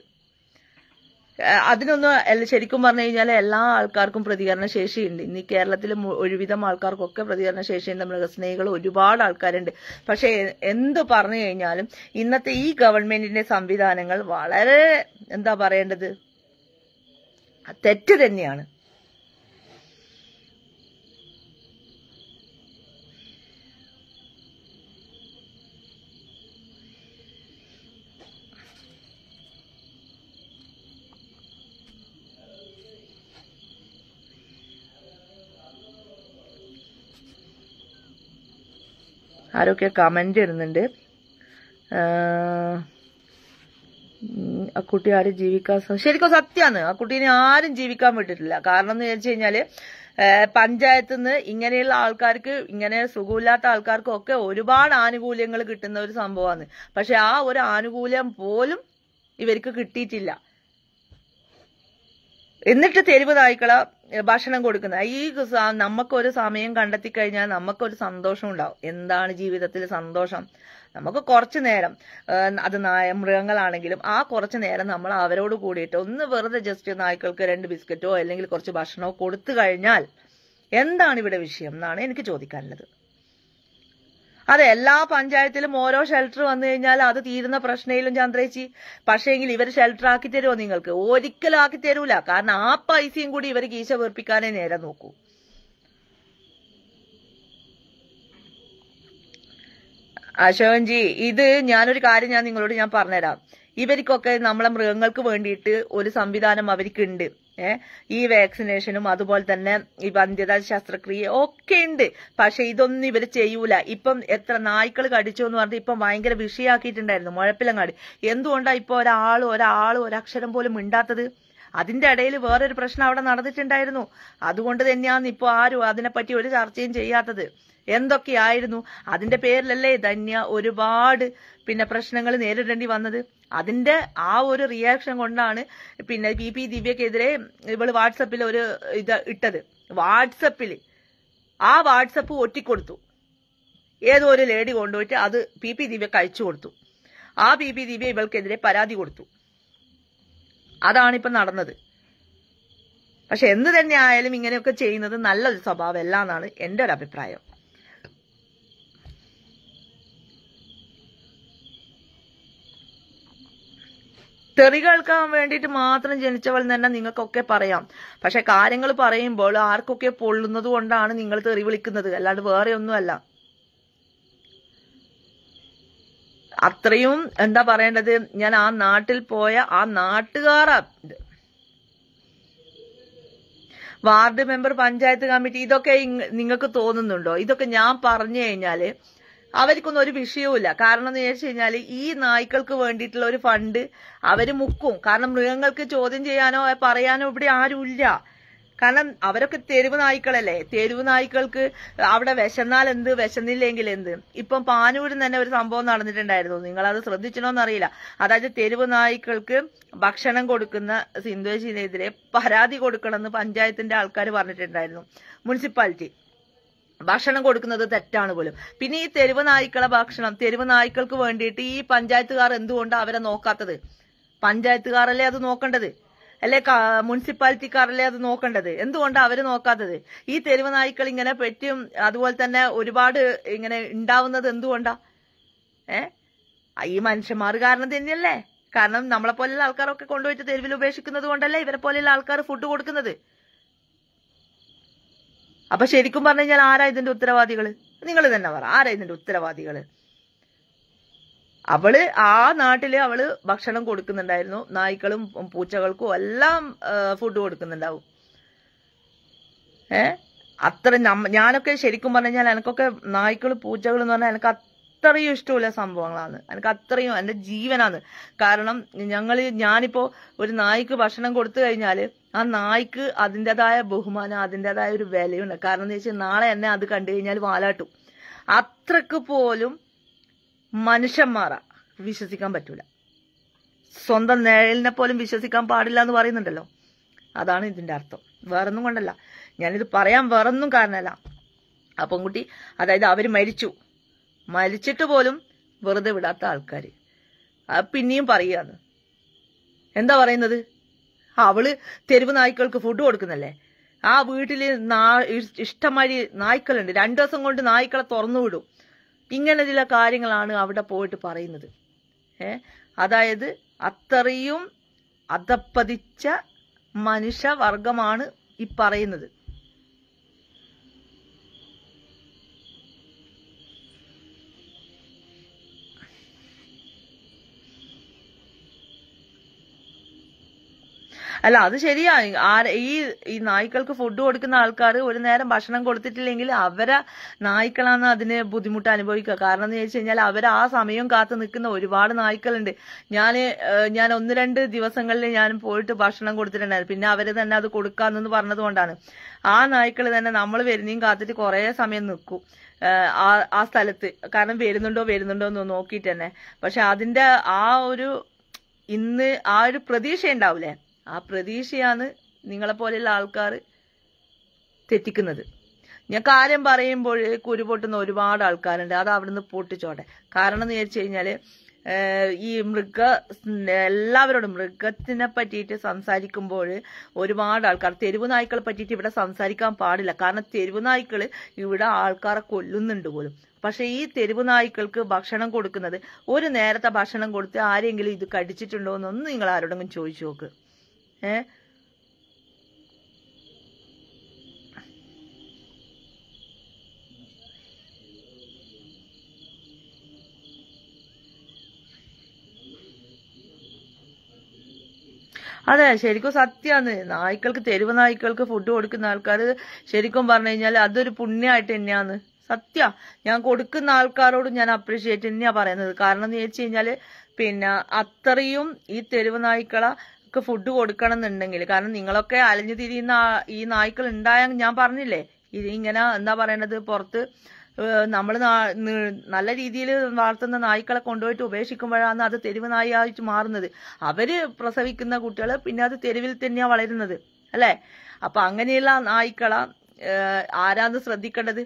അതിനൊന്നും ശരിക്കും പറഞ്ഞു കഴിഞ്ഞാൽ എല്ലാ ആൾക്കാർക്കും പ്രതികരണ ശേഷിയുണ്ട് ഇന്ന് കേരളത്തിൽ ഒരുവിധം ആൾക്കാർക്കൊക്കെ പ്രതികരണ ശേഷിയുണ്ട് മൃഗസ്നേഹികൾ ഒരുപാട് ആൾക്കാരുണ്ട് പക്ഷേ എന്ത് പറഞ്ഞു കഴിഞ്ഞാലും ഇന്നത്തെ ഈ ഗവൺമെന്റിന്റെ സംവിധാനങ്ങൾ വളരെ എന്താ പറയേണ്ടത് തെറ്റ് തന്നെയാണ് ആരൊക്കെ കമൻറ്റ് ഇടുന്നുണ്ട് ആ കുട്ടി ആരും ജീവിക്കാൻ ശരിക്കും സത്യമാണ് ആ കുട്ടീനെ ആരും ജീവിക്കാൻ വിട്ടിട്ടില്ല കാരണം എന്ന് വെച്ച് കഴിഞ്ഞാൽ പഞ്ചായത്ത് നിന്ന് ഇങ്ങനെയുള്ള ആൾക്കാർക്ക് ഇങ്ങനെ സുഖമില്ലാത്ത ആൾക്കാർക്കൊക്കെ ഒരുപാട് ആനുകൂല്യങ്ങൾ കിട്ടുന്ന ഒരു സംഭവമാണ് പക്ഷെ ആ ഒരു ആനുകൂല്യം പോലും ഇവർക്ക് കിട്ടിയിട്ടില്ല എന്നിട്ട് തെരുവ് നായ്ക്കള ഭക്ഷണം കൊടുക്കുന്നത് ഈ നമുക്കൊരു സമയം കണ്ടെത്തി കഴിഞ്ഞാൽ നമുക്കൊരു സന്തോഷം ഉണ്ടാവും എന്താണ് ജീവിതത്തിൽ സന്തോഷം നമുക്ക് കുറച്ചു നേരം അത് നായ മൃഗങ്ങളാണെങ്കിലും ആ കുറച്ചു നേരം നമ്മൾ അവരോട് കൂടിയിട്ട് ഒന്ന് വെറുതെ ജസ്റ്റ് നായ്ക്കൾക്ക് രണ്ട് ബിസ്ക്കറ്റോ അല്ലെങ്കിൽ കുറച്ച് ഭക്ഷണമോ കൊടുത്തു കഴിഞ്ഞാൽ എന്താണ് ഇവിടെ വിഷയം എന്നാണ് എനിക്ക് ചോദിക്കാനുള്ളത് അതെ എല്ലാ പഞ്ചായത്തിലും ഓരോ ഷെൽട്ടർ വന്നു കഴിഞ്ഞാൽ അത് തീരുന്ന പ്രശ്നയിലും ചന്ദ്രേച്ചി പക്ഷേങ്കിൽ ഇവർ ഷെൽട്ടർ ആക്കി തരുമോ നിങ്ങൾക്ക് ഒരിക്കലും ആക്കി തരൂല കാരണം ആ പൈസയും കൂടി ഇവർ കീശ വീർപ്പിക്കാനേ നേരെ നോക്കൂ അശോകൻജി ഇത് ഞാനൊരു കാര്യം ഞാൻ നിങ്ങളോട് ഞാൻ പറഞ്ഞുതരാം ഇവർക്കൊക്കെ നമ്മളെ മൃഗങ്ങൾക്ക് വേണ്ടിയിട്ട് ഒരു സംവിധാനം അവർക്കുണ്ട് ഈ വാക്സിനേഷനും അതുപോലെ തന്നെ ഈ വന്ധ്യത ശസ്ത്രക്രിയ ഒക്കെ ഉണ്ട് പക്ഷെ ഇതൊന്നും ഇവര് ചെയ്യൂല ഇപ്പം എത്ര നായ്ക്കൾ കടിച്ചു എന്ന് പറഞ്ഞിട്ട് ഇപ്പം ഭയങ്കര വിഷയാക്കിയിട്ടുണ്ടായിരുന്നു മുഴപ്പിലങ്ങാട് എന്തുകൊണ്ടാണ് ഇപ്പൊ ഒരാൾ ഒരാൾ ഒരക്ഷരം പോലും മിണ്ടാത്തത് അതിന്റെ ഇടയിൽ വേറൊരു പ്രശ്നം അവിടെ നടന്നിട്ടുണ്ടായിരുന്നു അതുകൊണ്ട് തന്നെയാണ് ഇപ്പൊ ആരും അതിനെപ്പറ്റി ഒരു ചർച്ചയും ചെയ്യാത്തത് എന്തൊക്കെയായിരുന്നു അതിന്റെ പേരിലല്ലേ ധന്യ ഒരുപാട് പിന്നെ പ്രശ്നങ്ങൾ നേരിടേണ്ടി വന്നത് അതിന്റെ ആ ഒരു റിയാക്ഷൻ കൊണ്ടാണ് പിന്നെ പി പി ദിവ്യക്കെതിരെ ഇവള് വാട്സപ്പിൽ ഒരു ഇത് ഇട്ടത് വാട്സപ്പിൽ ആ വാട്സപ്പ് ഒറ്റിക്കൊടുത്തു ഏതോ ഒരു ലേഡി കൊണ്ടുപോയിട്ട് അത് പി പി ദിവ്യക്ക് അയച്ചു കൊടുത്തു ആ പി പി ദിവ്യ ഇവൾക്കെതിരെ പരാതി കൊടുത്തു അതാണ് നടന്നത് പക്ഷെ എന്ത് തന്നെ ആയാലും ഇങ്ങനെയൊക്കെ ചെയ്യുന്നത് നല്ലൊരു സ്വഭാവമല്ല എന്നാണ് എൻ്റെ ഒരു അഭിപ്രായം തെറി കേൾക്കാൻ വേണ്ടിയിട്ട് മാത്രം ജനിച്ചവൾ തന്നെ നിങ്ങൾക്കൊക്കെ പറയാം പക്ഷെ കാര്യങ്ങൾ പറയുമ്പോൾ ആർക്കൊക്കെ പൊള്ളുന്നത് കൊണ്ടാണ് നിങ്ങൾ തെറി വിളിക്കുന്നത് അല്ലാണ്ട് വേറെ ഒന്നുമല്ല അത്രയും എന്താ പറയേണ്ടത് ഞാൻ ആ നാട്ടിൽ പോയ ആ നാട്ടുകാർ വാർഡ് മെമ്പർ പഞ്ചായത്ത് കമ്മിറ്റി ഇതൊക്കെ നിങ്ങൾക്ക് തോന്നുന്നുണ്ടോ ഇതൊക്കെ ഞാൻ പറഞ്ഞു കഴിഞ്ഞാല് അവർക്കൊന്നും ഒരു വിഷയവുമില്ല കാരണം എന്ന് വെച്ച് കഴിഞ്ഞാൽ ഈ നായ്ക്കൾക്ക് വേണ്ടിയിട്ടുള്ള ഒരു ഫണ്ട് അവർ മുക്കും കാരണം മൃഗങ്ങൾക്ക് ചോദ്യം ചെയ്യാനോ പറയാനോ ഇവിടെ ആരുമില്ല കാരണം അവരൊക്കെ തെരുവ് നായ്ക്കളല്ലേ തെരുവ് നായ്ക്കൾക്ക് അവിടെ വിശന്നാൽ എന്ത് വിശന്നില്ലെങ്കിൽ എന്ത് ഇപ്പം പാനൂരിൽ തന്നെ ഒരു സംഭവം നടന്നിട്ടുണ്ടായിരുന്നു നിങ്ങൾ അത് ശ്രദ്ധിച്ചണോന്ന് അറിയില്ല അതായത് തെരുവ് നായ്ക്കൾക്ക് ഭക്ഷണം കൊടുക്കുന്ന സിന്ധുവേശിനെതിരെ പരാതി കൊടുക്കണമെന്ന് പഞ്ചായത്തിന്റെ ആൾക്കാർ പറഞ്ഞിട്ടുണ്ടായിരുന്നു മുനിസിപ്പാലിറ്റി ഭക്ഷണം കൊടുക്കുന്നത് തെറ്റാണ് പോലും പിന്നെ ഈ തെരുവ് നായ്ക്കളെ ഭക്ഷണം തെരുവ് നായ്ക്കൾക്ക് വേണ്ടിയിട്ട് ഈ പഞ്ചായത്തുകാർ എന്തുകൊണ്ട് അവരെ നോക്കാത്തത് പഞ്ചായത്തുകാരല്ലേ അത് നോക്കേണ്ടത് അല്ലെ മുനിസിപ്പാലിറ്റിക്കാരല്ലേ അത് നോക്കേണ്ടത് എന്തുകൊണ്ട് അവർ നോക്കാത്തത് ഈ തെരുവ് നായ്ക്കൾ ഇങ്ങനെ പെറ്റും അതുപോലെ തന്നെ ഒരുപാട് ഇങ്ങനെ ഉണ്ടാവുന്നത് എന്തുകൊണ്ടാ ഏ ഈ മനുഷ്യന്മാർ കാരണം തന്നെയല്ലേ കാരണം നമ്മളെ പോലെയുള്ള ആൾക്കാരൊക്കെ കൊണ്ടുപോയിട്ട് തെരുവിൽ ഉപേക്ഷിക്കുന്നത് കൊണ്ടല്ലേ ഇവരെ പോലെയുള്ള ആൾക്കാർ ഫുഡ് കൊടുക്കുന്നത് അപ്പൊ ശരിക്കും പറഞ്ഞു കഴിഞ്ഞാൽ ആരാ ഇതിന്റെ ഉത്തരവാദികൾ നിങ്ങൾ തന്നെ പറ ആരാ ഇതിന്റെ ഉത്തരവാദികൾ അവള് ആ നാട്ടില് അവള് ഭക്ഷണം കൊടുക്കുന്നുണ്ടായിരുന്നു നായ്ക്കളും പൂച്ചകൾക്കും എല്ലാം ഫുഡ് കൊടുക്കുന്നുണ്ടാവും ഏ അത്ര ഞാനൊക്കെ ശരിക്കും പറഞ്ഞു കഴിഞ്ഞാൽ എനക്കൊക്കെ നായ്ക്കളും പൂച്ചകളും എന്ന് പറഞ്ഞാൽ എനിക്ക് അത്രയും ഇഷ്ടമുള്ള സംഭവങ്ങളാണ് എനിക്ക് അത്രയും എൻ്റെ ജീവനാണ് കാരണം ഞങ്ങൾ ഞാനിപ്പോൾ ഒരു നായ്ക്ക് ഭക്ഷണം കൊടുത്തു കഴിഞ്ഞാൽ ആ നായ്ക്ക് അതിൻ്റെതായ ബഹുമാനം അതിൻ്റെതായ ഒരു വിലയുണ്ട് കാരണം എന്ന് വെച്ചാൽ നാളെ എന്നെ അത് കണ്ടു കഴിഞ്ഞാൽ വാലാട്ടും അത്രക്ക് പോലും മനുഷ്യന്മാരാ വിശ്വസിക്കാൻ പറ്റൂല സ്വന്തം നേഴലിനെ പോലും വിശ്വസിക്കാൻ പാടില്ല എന്ന് പറയുന്നുണ്ടല്ലോ അതാണ് ഇതിൻ്റെ അർത്ഥം വേറൊന്നും കൊണ്ടല്ല ഞാനിത് പറയാൻ വേറൊന്നും കാരണമല്ല അപ്പം കുട്ടി അതായത് അവർ മരിച്ചു മരിച്ചിട്ട് പോലും വെറുതെ വിടാത്ത ആൾക്കാർ അത് പിന്നെയും പറയാന്ന് എന്താ പറയുന്നത് അവള് തെരുവ് നായ്ക്കൾക്ക് ഫുഡ് കൊടുക്കുന്നല്ലേ ആ വീട്ടിൽ ഇഷ്ടമാതിരി നായ്ക്കളുണ്ട് രണ്ടു ദിവസം കൊണ്ട് നായ്ക്കളെ തുറന്നു വിടും ഇങ്ങനെ ചില കാര്യങ്ങളാണ് അവിടെ പോയിട്ട് പറയുന്നത് ഏ അതായത് അത്രയും അതപ്പതിച്ച മനുഷ്യവർഗമാണ് ഈ പറയുന്നത് അല്ല അത് ശരിയാ ഈ ഈ നായ്ക്കൾക്ക് ഫുഡ് കൊടുക്കുന്ന ആൾക്കാർ ഒരു നേരം ഭക്ഷണം കൊടുത്തിട്ടില്ലെങ്കിൽ അവരെ നായ്ക്കളാണ് അതിന് ബുദ്ധിമുട്ട് അനുഭവിക്കുക കാരണം എന്ന് വെച്ച് കഴിഞ്ഞാൽ അവർ ആ സമയം കാത്തു നിൽക്കുന്ന ഒരുപാട് നായ്ക്കളുണ്ട് ഞാൻ ഞാൻ ഒന്ന് രണ്ട് ദിവസങ്ങളിൽ ഞാൻ പോയിട്ട് ഭക്ഷണം കൊടുത്തിട്ടുണ്ടായിരുന്നു പിന്നെ അവർ തന്നെ അത് പറഞ്ഞത് പറഞ്ഞതുകൊണ്ടാണ് ആ നായ്ക്കൾ തന്നെ നമ്മൾ വരുന്നേം കാത്തിട്ട് കുറേ സമയം നിൽക്കും ആ സ്ഥലത്ത് കാരണം വരുന്നുണ്ടോ വരുന്നുണ്ടോ എന്ന് നോക്കിയിട്ട് തന്നെ പക്ഷെ അതിന്റെ ആ ഒരു ഇന്ന് ആ ഒരു പ്രതീക്ഷ ഉണ്ടാവില്ലേ ആ പ്രതീക്ഷയാണ് നിങ്ങളെപ്പോലെയുള്ള ആൾക്കാർ തെറ്റിക്കുന്നത് ഞാൻ കാര്യം പറയുമ്പോൾ കുരു പൊട്ടുന്ന ഒരുപാട് ആൾക്കാരുണ്ട് അത് അവിടുന്ന് പൊട്ടിച്ചോട്ടെ കാരണം എന്ന് വെച്ച് കഴിഞ്ഞാൽ ഈ മൃഗ എല്ലാവരോടും മൃഗത്തിനെ പറ്റിയിട്ട് സംസാരിക്കുമ്പോൾ ഒരുപാട് ആൾക്കാർ തെരുവ് നായ്ക്കളെ പറ്റിയിട്ട് ഇവിടെ സംസാരിക്കാൻ പാടില്ല കാരണം തെരുവ് നായ്ക്കൾ ഇവിടെ ആൾക്കാരെ കൊല്ലുന്നുണ്ട് പോലും പക്ഷേ ഈ തെരുവ് നായ്ക്കൾക്ക് ഭക്ഷണം കൊടുക്കുന്നത് ഒരു നേരത്തെ ഭക്ഷണം കൊടുത്ത് ആരെങ്കിലും ഇത് കടിച്ചിട്ടുണ്ടോ എന്നൊന്നും നിങ്ങൾ ആരോടെങ്കിലും ചോദിച്ചു നോക്ക് ഏ അതെ ശരിക്കും സത്യമാണ് നായ്ക്കൾക്ക് തെരുവ് നായ്ക്കൾക്ക് ഫുഡ് കൊടുക്കുന്ന ആൾക്കാർ ശരിക്കും പറഞ്ഞു കഴിഞ്ഞാൽ അതൊരു പുണ്യമായിട്ട് തന്നെയാണ് സത്യ ഞാൻ കൊടുക്കുന്ന ആൾക്കാരോട് ഞാൻ അപ്രീഷിയേറ്റ് തന്നെയാണ് പറയുന്നത് കാരണം എന്ന് വെച്ച് കഴിഞ്ഞാൽ പിന്നെ അത്രയും ഈ തെരുവ് നായ്ക്കളെ അവർക്ക് ഫുഡ് കൊടുക്കണം എന്നുണ്ടെങ്കിൽ കാരണം നിങ്ങളൊക്കെ അലഞ്ഞു തിരിയുന്ന ഈ നായ്ക്കൾ ഉണ്ടായ ഞാൻ പറഞ്ഞില്ലേ ഇത് ഇങ്ങനെ എന്താ പറയണത് പുറത്ത് നമ്മൾ നല്ല രീതിയിൽ വളർത്തുന്ന നായ്ക്കളെ കൊണ്ടുപോയിട്ട് ഉപേക്ഷിക്കുമ്പോഴാണ് അത് തെരുവ് നായായിട്ട് മാറുന്നത് അവര് പ്രസവിക്കുന്ന കുട്ടികൾ പിന്നെ അത് തെരുവിൽ തന്നെയാ വളരുന്നത് അല്ലേ അപ്പൊ അങ്ങനെയുള്ള നായ്ക്കള ആരാന്ന് ശ്രദ്ധിക്കേണ്ടത്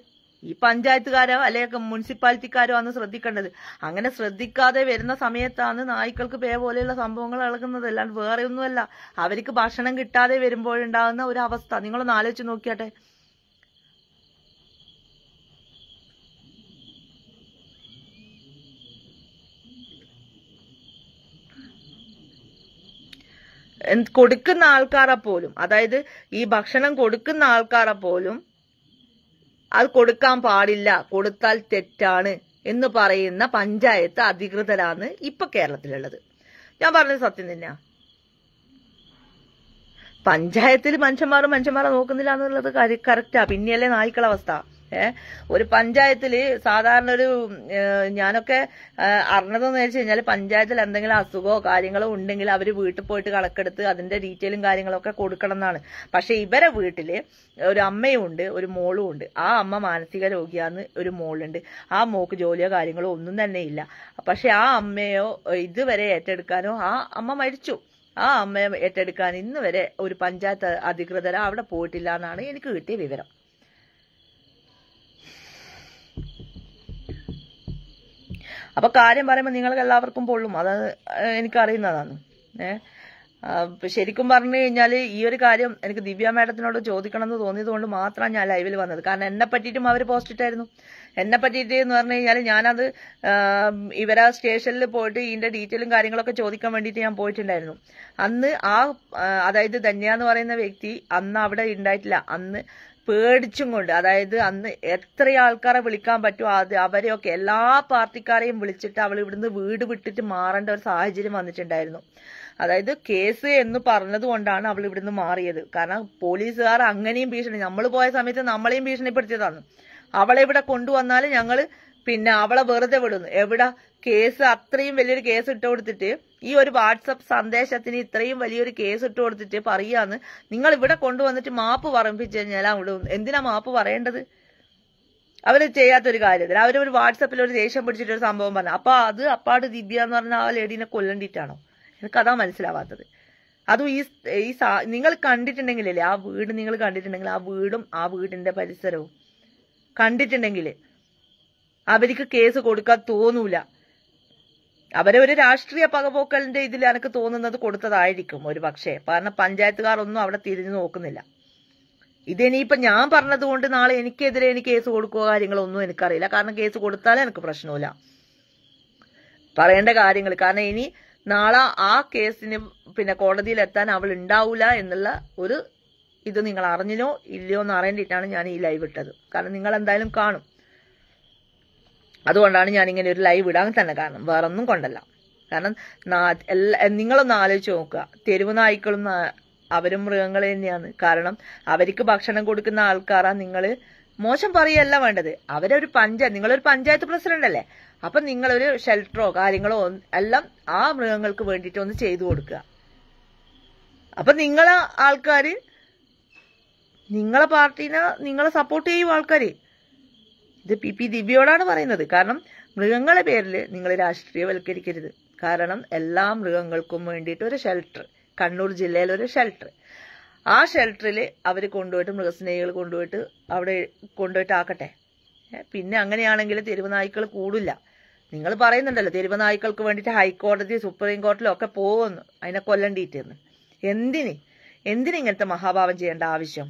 ഈ പഞ്ചായത്തുകാരോ അല്ലെങ്കിൽ മുനിസിപ്പാലിറ്റിക്കാരോ ആണ് ശ്രദ്ധിക്കേണ്ടത് അങ്ങനെ ശ്രദ്ധിക്കാതെ വരുന്ന സമയത്താണ് നായ്ക്കൾക്ക് പേ പോലെയുള്ള സംഭവങ്ങൾ ഇളകുന്നത് അല്ലാണ്ട് വേറെ ഒന്നുമല്ല അവർക്ക് ഭക്ഷണം കിട്ടാതെ വരുമ്പോഴുണ്ടാകുന്ന ഒരു അവസ്ഥ നിങ്ങളൊന്ന് ആലോചിച്ച് നോക്കിയാട്ടെ കൊടുക്കുന്ന ആൾക്കാരെ പോലും അതായത് ഈ ഭക്ഷണം കൊടുക്കുന്ന ആൾക്കാരെ പോലും അത് കൊടുക്കാൻ പാടില്ല കൊടുത്താൽ തെറ്റാണ് എന്ന് പറയുന്ന പഞ്ചായത്ത് അധികൃതരാണ് ഇപ്പൊ കേരളത്തിലുള്ളത് ഞാൻ പറഞ്ഞത് സത്യം തന്നെയാ പഞ്ചായത്തിൽ മനുഷ്യന്മാർ മനുഷ്യന്മാരെ നോക്കുന്നില്ല എന്നുള്ളത് കറക്റ്റാ പിന്നെയല്ലേ നായ്ക്കളവസ്ഥ ഏഹ് ഒരു പഞ്ചായത്തില് സാധാരണ ഒരു ഞാനൊക്കെ അറിഞ്ഞതെന്ന് വെച്ച് കഴിഞ്ഞാൽ പഞ്ചായത്തിൽ എന്തെങ്കിലും അസുഖമോ കാര്യങ്ങളോ ഉണ്ടെങ്കിൽ അവർ വീട്ടിൽ പോയിട്ട് കണക്കെടുത്ത് അതിന്റെ ഡീറ്റെയിലും കാര്യങ്ങളൊക്കെ കൊടുക്കണം എന്നാണ് പക്ഷെ ഇവരെ വീട്ടില് ഒരു അമ്മയും ഉണ്ട് ഒരു മോളും ഉണ്ട് ആ അമ്മ മാനസിക രോഗിയാന്ന് ഒരു മോളുണ്ട് ആ മോക്ക് ജോലിയോ കാര്യങ്ങളോ ഒന്നും തന്നെ ഇല്ല പക്ഷെ ആ അമ്മയോ ഇതുവരെ ഏറ്റെടുക്കാനോ ആ അമ്മ മരിച്ചു ആ അമ്മയെ ഏറ്റെടുക്കാൻ ഇന്ന് വരെ ഒരു പഞ്ചായത്ത് അധികൃതരെ അവിടെ പോയിട്ടില്ല എന്നാണ് എനിക്ക് കിട്ടിയ വിവരം അപ്പോൾ കാര്യം പറയുമ്പോൾ നിങ്ങൾക്ക് എല്ലാവർക്കും പൊള്ളും അത് എനിക്കറിയുന്നതാണ് ഏഹ് ശരിക്കും പറഞ്ഞു കഴിഞ്ഞാൽ ഈ ഒരു കാര്യം എനിക്ക് ദിവ്യ മാഡത്തിനോട് ചോദിക്കണം എന്ന് തോന്നിയത് കൊണ്ട് മാത്രമാണ് ഞാൻ ലൈവിൽ വന്നത് കാരണം എന്നെ പറ്റിയിട്ടും അവർ പോസ്റ്റ് ഇട്ടായിരുന്നു എന്നെ പറ്റിയിട്ട് എന്ന് പറഞ്ഞു കഴിഞ്ഞാൽ ഞാനത് ഇവരാ സ്റ്റേഷനിൽ പോയിട്ട് ഇതിന്റെ ഡീറ്റെയിലും കാര്യങ്ങളൊക്കെ ചോദിക്കാൻ വേണ്ടിയിട്ട് ഞാൻ പോയിട്ടുണ്ടായിരുന്നു അന്ന് ആ അതായത് ധന്യ എന്ന് പറയുന്ന വ്യക്തി അന്ന് അവിടെ ഉണ്ടായിട്ടില്ല അന്ന് പേടിച്ചും കൊണ്ട് അതായത് അന്ന് എത്ര ആൾക്കാരെ വിളിക്കാൻ പറ്റുമോ അത് അവരെയൊക്കെ എല്ലാ പാർട്ടിക്കാരെയും വിളിച്ചിട്ട് അവൾ ഇവിടുന്ന് വീട് വിട്ടിട്ട് മാറേണ്ട ഒരു സാഹചര്യം വന്നിട്ടുണ്ടായിരുന്നു അതായത് കേസ് എന്ന് പറഞ്ഞതുകൊണ്ടാണ് അവൾ ഇവിടുന്ന് മാറിയത് കാരണം പോലീസുകാർ അങ്ങനെയും ഭീഷണി നമ്മൾ പോയ സമയത്ത് നമ്മളെയും ഭീഷണിപ്പെടുത്തിയതാണ് അവളെ ഇവിടെ കൊണ്ടുവന്നാൽ ഞങ്ങൾ പിന്നെ അവളെ വെറുതെ വിടുന്നു എവിടെ കേസ് അത്രയും വലിയൊരു കേസ് ഇട്ട് കൊടുത്തിട്ട് ഈ ഒരു വാട്സപ്പ് സന്ദേശത്തിന് ഇത്രയും വലിയൊരു കേസ് ഇട്ട് കൊടുത്തിട്ട് പറയാന്ന് നിങ്ങൾ ഇവിടെ കൊണ്ടുവന്നിട്ട് മാപ്പ് പറമ്പിച്ചു കഴിഞ്ഞാൽ അവിടെ എന്തിനാ മാപ്പ് പറയേണ്ടത് അവര് ചെയ്യാത്തൊരു കാര്യത്തിൽ അവരൊരു വാട്സപ്പിൽ ഒരു ദേഷ്യം പിടിച്ചിട്ടൊരു സംഭവം പറഞ്ഞു അപ്പൊ അത് അപ്പാട് ദിവ്യ എന്ന് പറഞ്ഞ ആ ലേഡീനെ കൊല്ലണ്ടിട്ടാണോ അതാ മനസ്സിലാവാത്തത് അതും ഈ ഈ നിങ്ങൾ കണ്ടിട്ടുണ്ടെങ്കിലല്ലേ ആ വീട് നിങ്ങൾ കണ്ടിട്ടുണ്ടെങ്കിൽ ആ വീടും ആ വീടിന്റെ പരിസരവും കണ്ടിട്ടുണ്ടെങ്കിൽ അവർക്ക് കേസ് കൊടുക്കാൻ തോന്നൂല അവരെ ഒരു രാഷ്ട്രീയ പകപോക്കലിന്റെ ഇതിൽ എനിക്ക് തോന്നുന്നത് കൊടുത്തതായിരിക്കും ഒരു പക്ഷേ കാരണം ഒന്നും അവിടെ തിരിഞ്ഞു നോക്കുന്നില്ല ഇതിനിയിപ്പം ഞാൻ പറഞ്ഞതുകൊണ്ട് നാളെ എനിക്കെതിരെ എനിക്ക് കേസ് കൊടുക്കുക കാര്യങ്ങളൊന്നും എനിക്കറിയില്ല കാരണം കേസ് കൊടുത്താലേ എനിക്ക് പ്രശ്നമില്ല പറയേണ്ട കാര്യങ്ങൾ കാരണം ഇനി നാളെ ആ കേസിന് പിന്നെ കോടതിയിൽ എത്താൻ അവൾ ഉണ്ടാവില്ല എന്നുള്ള ഒരു ഇത് നിങ്ങൾ അറിഞ്ഞിനോ ഇല്ലയോ എന്ന് അറിയേണ്ടിയിട്ടാണ് ഞാൻ ഈ ലൈവ് ഇട്ടത് കാരണം നിങ്ങൾ എന്തായാലും കാണും അതുകൊണ്ടാണ് ഞാൻ ഇങ്ങനെ ഒരു ലൈവ് ഇടാൻ തന്നെ കാരണം വേറൊന്നും കൊണ്ടല്ല കാരണം എല്ലാ നിങ്ങളൊന്ന് ആലോചിച്ച് നോക്കുക തെരുവ് നായ്ക്കളും അവരും മൃഗങ്ങൾ തന്നെയാണ് കാരണം അവർക്ക് ഭക്ഷണം കൊടുക്കുന്ന ആൾക്കാരാ നിങ്ങൾ മോശം പറയല്ല വേണ്ടത് അവരൊരു പഞ്ചായത്ത് നിങ്ങളൊരു പഞ്ചായത്ത് പ്രസിഡന്റ് അല്ലേ അപ്പൊ നിങ്ങളൊരു ഷെൽട്ടറോ കാര്യങ്ങളോ എല്ലാം ആ മൃഗങ്ങൾക്ക് വേണ്ടിയിട്ട് ഒന്ന് ചെയ്തു കൊടുക്കുക അപ്പൊ നിങ്ങളെ ആൾക്കാർ നിങ്ങളെ പാർട്ടീനെ നിങ്ങളെ സപ്പോർട്ട് ചെയ്യും ആൾക്കാർ ഇത് പി പി ദിവ്യയോടാണ് പറയുന്നത് കാരണം മൃഗങ്ങളെ പേരിൽ നിങ്ങൾ രാഷ്ട്രീയവൽക്കരിക്കരുത് കാരണം എല്ലാ മൃഗങ്ങൾക്കും വേണ്ടിയിട്ട് ഒരു ഷെൽട്ടർ കണ്ണൂർ ജില്ലയിൽ ഒരു ഷെൽട്ടർ ആ ഷെൽട്ടറിൽ അവർ കൊണ്ടുപോയിട്ട് മൃഗസ്നേഹികൾ കൊണ്ടുപോയിട്ട് അവിടെ കൊണ്ടുപോയിട്ട് ആക്കട്ടെ പിന്നെ അങ്ങനെയാണെങ്കിൽ തെരുവ് നായ്ക്കൾ കൂടില്ല നിങ്ങൾ പറയുന്നുണ്ടല്ലോ തെരുവ് നായ്ക്കൾക്ക് വേണ്ടിയിട്ട് ഹൈക്കോടതി സുപ്രീം കോർട്ടിലും ഒക്കെ പോകുന്നു അതിനെ കൊല്ലണ്ടിട്ടെന്ന് എന്തിന് എന്തിന് ഇങ്ങനത്തെ മഹാഭാവം ചെയ്യേണ്ട ആവശ്യം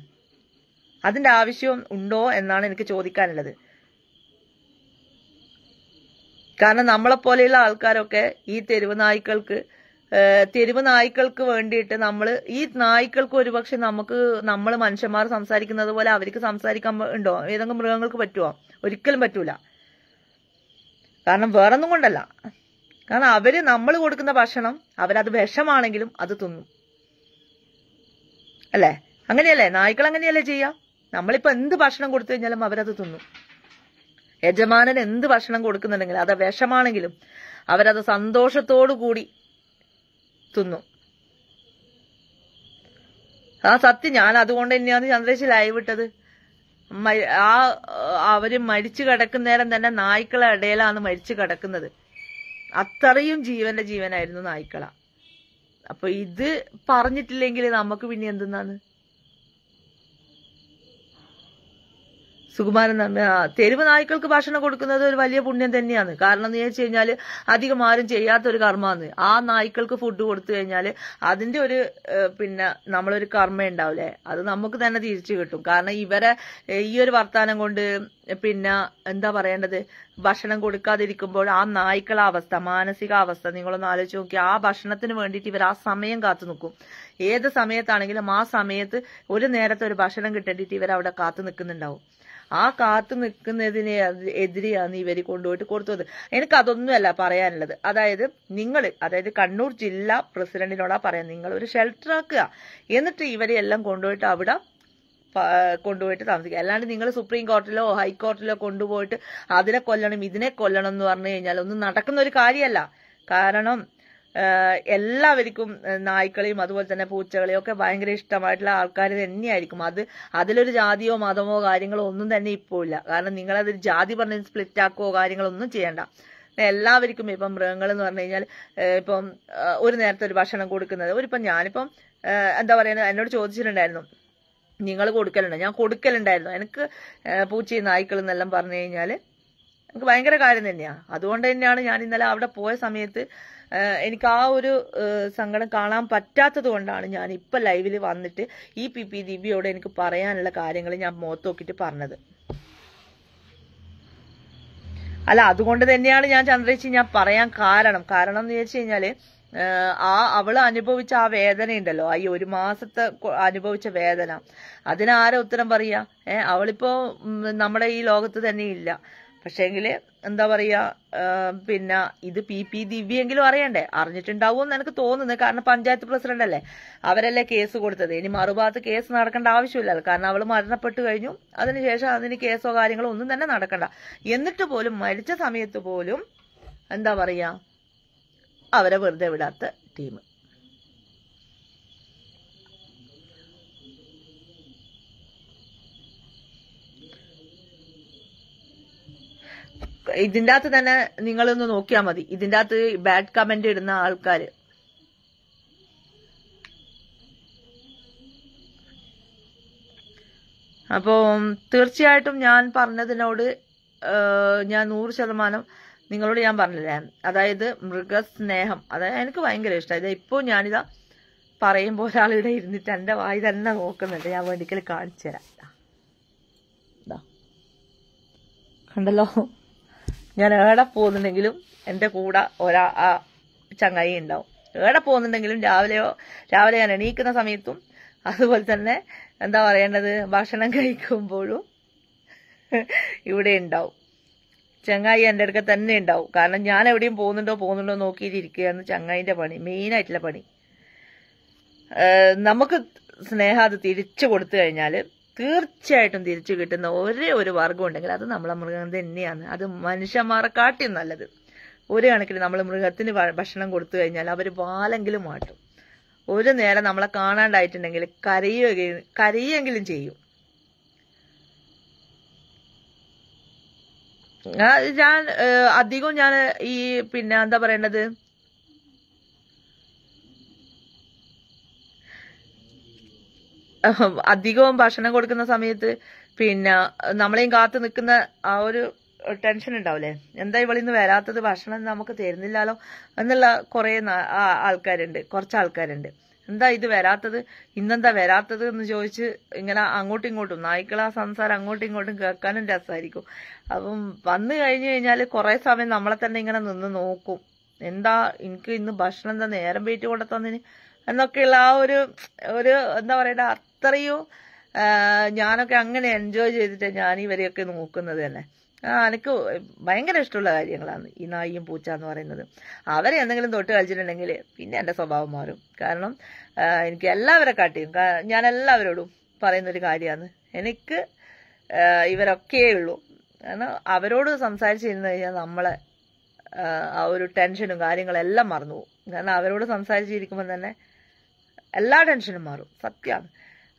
അതിന്റെ ആവശ്യം ഉണ്ടോ എന്നാണ് എനിക്ക് ചോദിക്കാനുള്ളത് കാരണം നമ്മളെപ്പോലെയുള്ള ആൾക്കാരൊക്കെ ഈ തെരുവ് നായ്ക്കൾക്ക് തെരുവ് നായ്ക്കൾക്ക് വേണ്ടിയിട്ട് നമ്മൾ ഈ നായ്ക്കൾക്ക് ഒരുപക്ഷെ നമുക്ക് നമ്മൾ മനുഷ്യന്മാർ സംസാരിക്കുന്നത് പോലെ അവർക്ക് സംസാരിക്കാൻ ഉണ്ടോ ഏതെങ്കിലും മൃഗങ്ങൾക്ക് പറ്റുമോ ഒരിക്കലും പറ്റൂല കാരണം വേറൊന്നും കൊണ്ടല്ല കാരണം അവര് നമ്മൾ കൊടുക്കുന്ന ഭക്ഷണം അവരത് വിഷമാണെങ്കിലും അത് തിന്നും അല്ലേ അങ്ങനെയല്ലേ നായ്ക്കൾ അങ്ങനെയല്ലേ ചെയ്യാം നമ്മളിപ്പോ എന്ത് ഭക്ഷണം കൊടുത്തു കഴിഞ്ഞാലും അവരത് തിന്നും യജമാനൻ എന്ത് ഭക്ഷണം കൊടുക്കുന്നുണ്ടെങ്കിലും അത് വിഷമാണെങ്കിലും അവരത് സന്തോഷത്തോടു കൂടി തിന്നു ആ സത്യം ഞാൻ അതുകൊണ്ട് തന്നെയാണ് ചന്ദ്രേശ് ലൈവ് ഇട്ടത് ആ അവര് മരിച്ചു കിടക്കുന്നേരം തന്നെ നായ്ക്കള ഇടയിലാണ് മരിച്ചു കിടക്കുന്നത് അത്രയും ജീവന്റെ ജീവനായിരുന്നു നായ്ക്കള അപ്പൊ ഇത് പറഞ്ഞിട്ടില്ലെങ്കിൽ നമുക്ക് പിന്നെ എന്തെന്നാണ് സുകുമാരൻ തെരുവ് നായ്ക്കൾക്ക് ഭക്ഷണം കൊടുക്കുന്നത് ഒരു വലിയ പുണ്യം തന്നെയാണ് കാരണം എന്ന് വെച്ച് കഴിഞ്ഞാൽ അധികം ആരും ചെയ്യാത്ത ഒരു കർമ്മമാണ് ആ നായ്ക്കൾക്ക് ഫുഡ് കൊടുത്തു കഴിഞ്ഞാൽ അതിന്റെ ഒരു പിന്നെ നമ്മളൊരു കർമ്മ ഉണ്ടാവില്ലേ അത് നമുക്ക് തന്നെ തിരിച്ചു കിട്ടും കാരണം ഇവരെ ഈ ഒരു വർത്താനം കൊണ്ട് പിന്നെ എന്താ പറയേണ്ടത് ഭക്ഷണം കൊടുക്കാതിരിക്കുമ്പോൾ ആ നായ്ക്കള അവസ്ഥ മാനസികാവസ്ഥ നിങ്ങളൊന്ന് ആലോചിച്ച് നോക്കി ആ ഭക്ഷണത്തിന് വേണ്ടിയിട്ട് ഇവർ ആ സമയം കാത്തു നിൽക്കും ഏത് സമയത്താണെങ്കിലും ആ സമയത്ത് ഒരു നേരത്തെ ഒരു ഭക്ഷണം കിട്ടേണ്ടിയിട്ട് ഇവർ അവിടെ കാത്തു നിൽക്കുന്നുണ്ടാവും ആ കാത്തു നിൽക്കുന്നതിനെ എതിരെയാണ് ഇവർ കൊണ്ടുപോയിട്ട് കൊടുത്തത് അതൊന്നുമല്ല പറയാനുള്ളത് അതായത് നിങ്ങൾ അതായത് കണ്ണൂർ ജില്ലാ പ്രസിഡന്റിനോടാ പറയാൻ നിങ്ങൾ ഒരു ഷെൽട്ടർ ആക്കുക എന്നിട്ട് ഇവരെ എല്ലാം കൊണ്ടുപോയിട്ട് അവിടെ കൊണ്ടുപോയിട്ട് താമസിക്കുക അല്ലാണ്ട് നിങ്ങൾ സുപ്രീം കോർട്ടിലോ ഹൈക്കോർട്ടിലോ കൊണ്ടുപോയിട്ട് അതിനെ കൊല്ലണം ഇതിനെ കൊല്ലണം എന്ന് പറഞ്ഞു കഴിഞ്ഞാൽ ഒന്നും നടക്കുന്ന ഒരു കാര്യമല്ല കാരണം എല്ലാവർക്കും നായ്ക്കളെയും അതുപോലെ തന്നെ പൂച്ചകളെയും ഒക്കെ ഭയങ്കര ഇഷ്ടമായിട്ടുള്ള ആൾക്കാർ തന്നെയായിരിക്കും അത് അതിലൊരു ജാതിയോ മതമോ കാര്യങ്ങളോ ഒന്നും തന്നെ ഇപ്പോൾ ഇല്ല കാരണം നിങ്ങളത് ജാതി പറഞ്ഞ് സ്പ്ലിറ്റ് ആക്കുകയോ കാര്യങ്ങളൊന്നും ചെയ്യണ്ട എല്ലാവർക്കും ഇപ്പം മൃഗങ്ങൾ എന്ന് പറഞ്ഞു കഴിഞ്ഞാൽ ഇപ്പം ഒരു നേരത്തെ ഒരു ഭക്ഷണം കൊടുക്കുന്നത് ഒരിപ്പം ഞാനിപ്പം എന്താ പറയുന്നത് എന്നോട് ചോദിച്ചിട്ടുണ്ടായിരുന്നു നിങ്ങൾ കൊടുക്കലുണ്ടോ ഞാൻ കൊടുക്കലുണ്ടായിരുന്നു എനിക്ക് പൂച്ചയും നായ്ക്കൾ എന്നെല്ലാം പറഞ്ഞു കഴിഞ്ഞാൽ എനിക്ക് ഭയങ്കര കാര്യം തന്നെയാണ് അതുകൊണ്ട് തന്നെയാണ് ഞാൻ ഇന്നലെ അവിടെ പോയ സമയത്ത് എനിക്ക് ആ ഒരു സങ്കടം കാണാൻ പറ്റാത്തത് കൊണ്ടാണ് ഞാൻ ഇപ്പൊ ലൈവിൽ വന്നിട്ട് ഈ പി പി ദിവ്യയോട് എനിക്ക് പറയാനുള്ള കാര്യങ്ങൾ ഞാൻ മുഖത്ത് നോക്കിട്ട് പറഞ്ഞത് അല്ല അതുകൊണ്ട് തന്നെയാണ് ഞാൻ ചന്ദ്രേച്ചി ഞാൻ പറയാൻ കാരണം കാരണം എന്ന് വെച്ച് കഴിഞ്ഞാല് ആ അവൾ അനുഭവിച്ച ആ വേദന ഉണ്ടല്ലോ ഈ ഒരു മാസത്തെ അനുഭവിച്ച വേദന അതിനാരോ ഉത്തരം പറയാ ഏർ അവളിപ്പോ നമ്മുടെ ഈ ലോകത്ത് തന്നെ ഇല്ല പക്ഷേങ്കില് എന്താ പറയാ പിന്നെ ഇത് പി പി ദിവ്യെങ്കിലും അറിയണ്ടേ അറിഞ്ഞിട്ടുണ്ടാവും എന്ന് എനിക്ക് തോന്നുന്നു കാരണം പഞ്ചായത്ത് പ്രസിഡന്റ് അല്ലേ അവരല്ലേ കേസ് കൊടുത്തത് ഇനി മറുഭാഗത്ത് കേസ് നടക്കേണ്ട ആവശ്യമില്ലല്ലോ കാരണം അവള് മരണപ്പെട്ട് കഴിഞ്ഞു അതിനുശേഷം അതിന് കേസോ കാര്യങ്ങളോ ഒന്നും തന്നെ നടക്കണ്ട എന്നിട്ട് പോലും മരിച്ച സമയത്ത് പോലും എന്താ പറയാ അവരെ വെറുതെ വിടാത്ത ടീം ഇതിൻ്റെ അകത്ത് തന്നെ നിങ്ങളൊന്ന് നോക്കിയാൽ മതി ഇതിൻ്റെ അകത്ത് ബാഡ് കമന്റ് ഇടുന്ന ആൾക്കാർ അപ്പോൾ തീർച്ചയായിട്ടും ഞാൻ പറഞ്ഞതിനോട് ഞാൻ നൂറ് ശതമാനം നിങ്ങളോട് ഞാൻ പറഞ്ഞില്ലേ അതായത് മൃഗസ്നേഹം അതായത് എനിക്ക് ഭയങ്കര ഇഷ്ടമായത് ഇപ്പോൾ ഞാനിതാ പറയുമ്പോൾ ഒരാളിവിടെ ഇരുന്നിട്ട് എൻ്റെ വായി തന്നെ നോക്കുന്നുണ്ട് ഞാൻ വേണ്ടിക്കൽ കാണിച്ചു തരാം കണ്ടല്ലോ ഞാൻ ഏടെ പോകുന്നുണ്ടെങ്കിലും എൻ്റെ കൂടെ ഒരാ ആ ചങ്ങായി ഉണ്ടാവും ഏടെ പോകുന്നുണ്ടെങ്കിലും രാവിലെയോ രാവിലെ ഞാൻ എണീക്കുന്ന സമയത്തും അതുപോലെ തന്നെ എന്താ പറയേണ്ടത് ഭക്ഷണം കഴിക്കുമ്പോഴും ഇവിടെ ഉണ്ടാവും ചങ്ങായി എൻ്റെ അടുക്ക തന്നെ ഉണ്ടാവും കാരണം ഞാൻ എവിടെയും പോകുന്നുണ്ടോ പോകുന്നുണ്ടോ നോക്കിയിട്ടിരിക്കുകയാണ് ചങ്ങായിൻ്റെ പണി മെയിനായിട്ടുള്ള പണി നമുക്ക് സ്നേഹം അത് തിരിച്ചു കൊടുത്തു കഴിഞ്ഞാൽ തീർച്ചയായിട്ടും തിരിച്ചു കിട്ടുന്ന ഒരേ ഒരു വർഗം ഉണ്ടെങ്കിൽ അത് നമ്മളെ മൃഗം തന്നെയാണ് അത് മനുഷ്യന്മാരെ കാട്ടിയും നല്ലത് ഒരു കണക്കിന് നമ്മൾ മൃഗത്തിന് ഭക്ഷണം കൊടുത്തു കഴിഞ്ഞാൽ അവർ പാലെങ്കിലും മാറ്റും ഒരു നേരം നമ്മളെ കാണാണ്ടായിട്ടുണ്ടെങ്കിൽ കരയുകയും കരയെങ്കിലും ചെയ്യും ഞാൻ അധികവും ഞാൻ ഈ പിന്നെ എന്താ പറയേണ്ടത് അധികവും ഭക്ഷണം കൊടുക്കുന്ന സമയത്ത് പിന്നെ നമ്മളെയും കാത്തു നിൽക്കുന്ന ആ ഒരു ടെൻഷൻ ഉണ്ടാവില്ലേ എന്താ ഇവിടെ നിന്ന് വരാത്തത് ഭക്ഷണം നമുക്ക് തരുന്നില്ലല്ലോ എന്നുള്ള കുറേ ആൾക്കാരുണ്ട് കുറച്ച് ആൾക്കാരുണ്ട് എന്താ ഇത് വരാത്തത് ഇന്നെന്താ വരാത്തത് എന്ന് ചോദിച്ച് ഇങ്ങനെ അങ്ങോട്ടും ഇങ്ങോട്ടും നായ്ക്കള സംസാരം അങ്ങോട്ടും ഇങ്ങോട്ടും കേൾക്കാനും രസമായിരിക്കും അപ്പം വന്നു കഴിഞ്ഞു കഴിഞ്ഞാൽ കുറേ സമയം നമ്മളെ തന്നെ ഇങ്ങനെ നിന്ന് നോക്കും എന്താ എനിക്ക് ഇന്ന് ഭക്ഷണം എന്താ നേരം വെയിറ്റ് കൊണ്ടെത്തന്നിന് എന്നൊക്കെയുള്ള ആ ഒരു ഒരു എന്താ പറയണ്ട എത്രയോ ഞാനൊക്കെ അങ്ങനെ എൻജോയ് ചെയ്തിട്ട് ഞാൻ ഇവരെയൊക്കെ നോക്കുന്നത് തന്നെ എനിക്ക് ഭയങ്കര ഇഷ്ടമുള്ള കാര്യങ്ങളാണ് ഈ നായിയും പൂച്ച എന്ന് പറയുന്നത് അവരെ എന്തെങ്കിലും തൊട്ട് കളിച്ചിട്ടുണ്ടെങ്കിൽ പിന്നെ എൻ്റെ സ്വഭാവം മാറും കാരണം എനിക്ക് എല്ലാവരെ കാട്ടിയും ഞാൻ എല്ലാവരോടും പറയുന്നൊരു കാര്യമാണ് എനിക്ക് ഇവരൊക്കെയേ ഉള്ളൂ കാരണം അവരോട് സംസാരിച്ച് കഴിഞ്ഞാൽ നമ്മളെ ആ ഒരു ടെൻഷനും കാര്യങ്ങളെല്ലാം മറന്നു പോകും കാരണം അവരോട് സംസാരിച്ചിരിക്കുമ്പോൾ തന്നെ എല്ലാ ടെൻഷനും മാറും സത്യമാണ്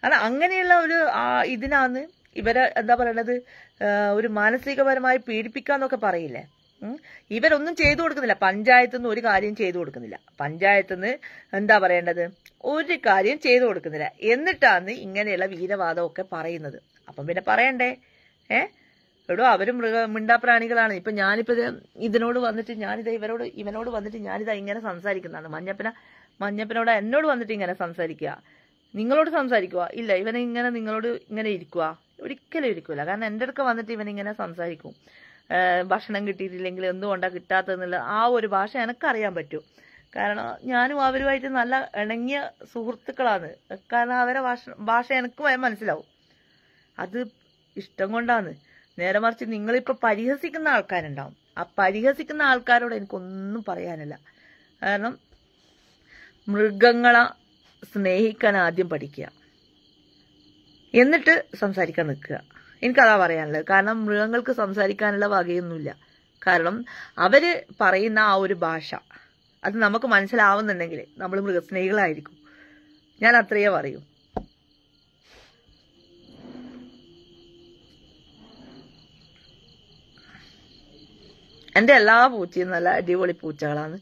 കാരണം അങ്ങനെയുള്ള ഒരു ഇതിനാണ് ഇവരെ എന്താ പറയണത് ഒരു മാനസികപരമായി എന്നൊക്കെ പറയില്ലേ ഇവരൊന്നും ചെയ്തു കൊടുക്കുന്നില്ല പഞ്ചായത്തു നിന്ന് ഒരു കാര്യം ചെയ്തു കൊടുക്കുന്നില്ല പഞ്ചായത്തു നിന്ന് എന്താ പറയേണ്ടത് ഒരു കാര്യം ചെയ്തു കൊടുക്കുന്നില്ല എന്നിട്ടാണ് ഇങ്ങനെയുള്ള വീരവാദമൊക്കെ പറയുന്നത് അപ്പം പിന്നെ പറയണ്ടേ ഏ എടോ അവരും മൃഗ മിണ്ടാപ്രാണികളാണ് ഇപ്പൊ ഞാനിപ്പോൾ ഇതിനോട് വന്നിട്ട് ഞാനിത് ഇവരോട് ഇവനോട് വന്നിട്ട് ഞാനിതാ ഇങ്ങനെ സംസാരിക്കുന്നതാണ് മഞ്ഞപ്പന മഞ്ഞപ്പനോട് എന്നോട് വന്നിട്ട് ഇങ്ങനെ സംസാരിക്കുക നിങ്ങളോട് സംസാരിക്കുക ഇല്ല ഇവൻ ഇങ്ങനെ നിങ്ങളോട് ഇങ്ങനെ ഇരിക്കുക ഒരിക്കലും ഇരിക്കൂല കാരണം എൻ്റെ അടുക്ക വന്നിട്ട് ഇവൻ ഇങ്ങനെ സംസാരിക്കും ഭക്ഷണം കിട്ടിയിട്ടില്ലെങ്കിൽ എന്തുകൊണ്ടാണ് കിട്ടാത്തതെന്നുള്ള ആ ഒരു ഭാഷ എനിക്കറിയാൻ പറ്റും കാരണം ഞാനും അവരുമായിട്ട് നല്ല ഇണങ്ങിയ സുഹൃത്തുക്കളാണ് കാരണം അവരെ ഭാഷ ഭാഷ എനിക്ക് മനസ്സിലാവും അത് ഇഷ്ടം കൊണ്ടാണ് നേരെ മറിച്ച് നിങ്ങളിപ്പോൾ പരിഹസിക്കുന്ന ആൾക്കാരുണ്ടാവും ആ പരിഹസിക്കുന്ന ആൾക്കാരോട് എനിക്കൊന്നും പറയാനില്ല കാരണം മൃഗങ്ങളെ സ്നേഹിക്കാൻ ആദ്യം പഠിക്കുക എന്നിട്ട് സംസാരിക്കാൻ നിൽക്കുക എനിക്കതാ പറയാനുള്ളത് കാരണം മൃഗങ്ങൾക്ക് സംസാരിക്കാനുള്ള വകയൊന്നുമില്ല കാരണം അവര് പറയുന്ന ആ ഒരു ഭാഷ അത് നമുക്ക് മനസ്സിലാവുന്നുണ്ടെങ്കിൽ നമ്മൾ മൃഗസ്നേഹികളായിരിക്കും ഞാൻ അത്രയേ പറയൂ എൻ്റെ എല്ലാ പൂച്ചയും നല്ല അടിപൊളി പൂച്ചകളാണ്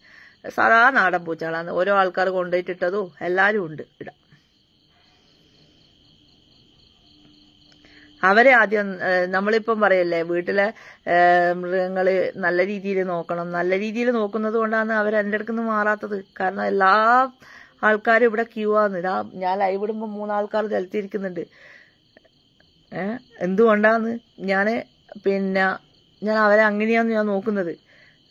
സാധാ നാടൻ പൂച്ചകളാണ് ഓരോ ആൾക്കാർ കൊണ്ടുപോയിട്ടിട്ടതും എല്ലാവരും ഉണ്ട് ഇവിടെ അവരെ ആദ്യം നമ്മളിപ്പം പറയല്ലേ വീട്ടിലെ മൃഗങ്ങൾ നല്ല രീതിയിൽ നോക്കണം നല്ല രീതിയിൽ നോക്കുന്നത് കൊണ്ടാണ് അവർ എൻ്റെ നിന്ന് മാറാത്തത് കാരണം എല്ലാ ആൾക്കാരും ഇവിടെ ക്യൂ ആണ് ഇതാ ഞാൻ ലൈവ് ഇടുമ്പോൾ മൂന്നാൾക്കാർ ചെലുത്തിയിരിക്കുന്നുണ്ട് എന്തുകൊണ്ടാന്ന് ഞാൻ പിന്നെ ഞാൻ അവരെ അങ്ങനെയാന്ന് ഞാൻ നോക്കുന്നത്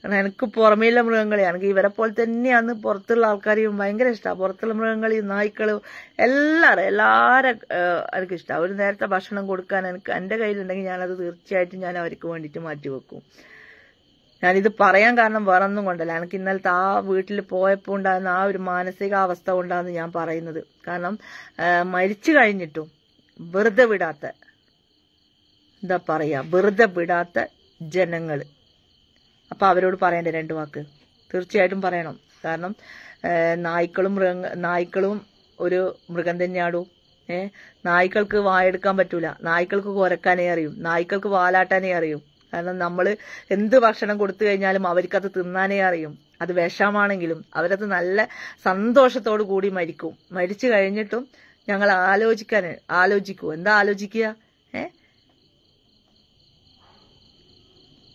കാരണം എനിക്ക് പുറമേയുള്ള മൃഗങ്ങളെയാണ് ഇവരെ പോലെ തന്നെയാണ് പുറത്തുള്ള ആൾക്കാരെയും ഭയങ്കര ഇഷ്ടമാണ് പുറത്തുള്ള മൃഗങ്ങളെയും നായ്ക്കളും എല്ലാവരും എല്ലാവരും എനിക്ക് ഇഷ്ടമാണ് ഒരു നേരത്തെ ഭക്ഷണം കൊടുക്കാൻ എനിക്ക് എൻ്റെ കയ്യിലുണ്ടെങ്കിൽ ഞാനത് തീർച്ചയായിട്ടും ഞാൻ അവർക്ക് വേണ്ടിയിട്ട് മാറ്റി വെക്കും ഞാനിത് പറയാൻ കാരണം വേറൊന്നും കൊണ്ടല്ല എനിക്ക് ഇന്നലത്തെ ആ വീട്ടിൽ പോയപ്പോൾ ഉണ്ടാകുന്ന ആ ഒരു മാനസികാവസ്ഥ കൊണ്ടാണ് ഞാൻ പറയുന്നത് കാരണം മരിച്ചു കഴിഞ്ഞിട്ടും വെറുതെ വിടാത്ത എന്താ പറയുക വെറുതെ വിടാത്ത ജനങ്ങൾ അപ്പോൾ അവരോട് പറയണ്ടേ രണ്ട് വാക്ക് തീർച്ചയായിട്ടും പറയണം കാരണം നായ്ക്കളും മൃഗ നായ്ക്കളും ഒരു മൃഗം തന്നെയാടൂ ഏ നായ്ക്കൾക്ക് വായെടുക്കാൻ പറ്റൂല നായ്ക്കൾക്ക് കുരക്കാനേ അറിയും നായ്ക്കൾക്ക് വാലാട്ടാനേ അറിയും കാരണം നമ്മൾ എന്ത് ഭക്ഷണം കൊടുത്തു കഴിഞ്ഞാലും അവർക്കത് തിന്നാനേ അറിയും അത് വിഷമാണെങ്കിലും അവരത് നല്ല സന്തോഷത്തോടു കൂടി മരിക്കും മരിച്ചു കഴിഞ്ഞിട്ടും ഞങ്ങൾ ആലോചിക്കാൻ ആലോചിക്കൂ എന്താ ആലോചിക്കുക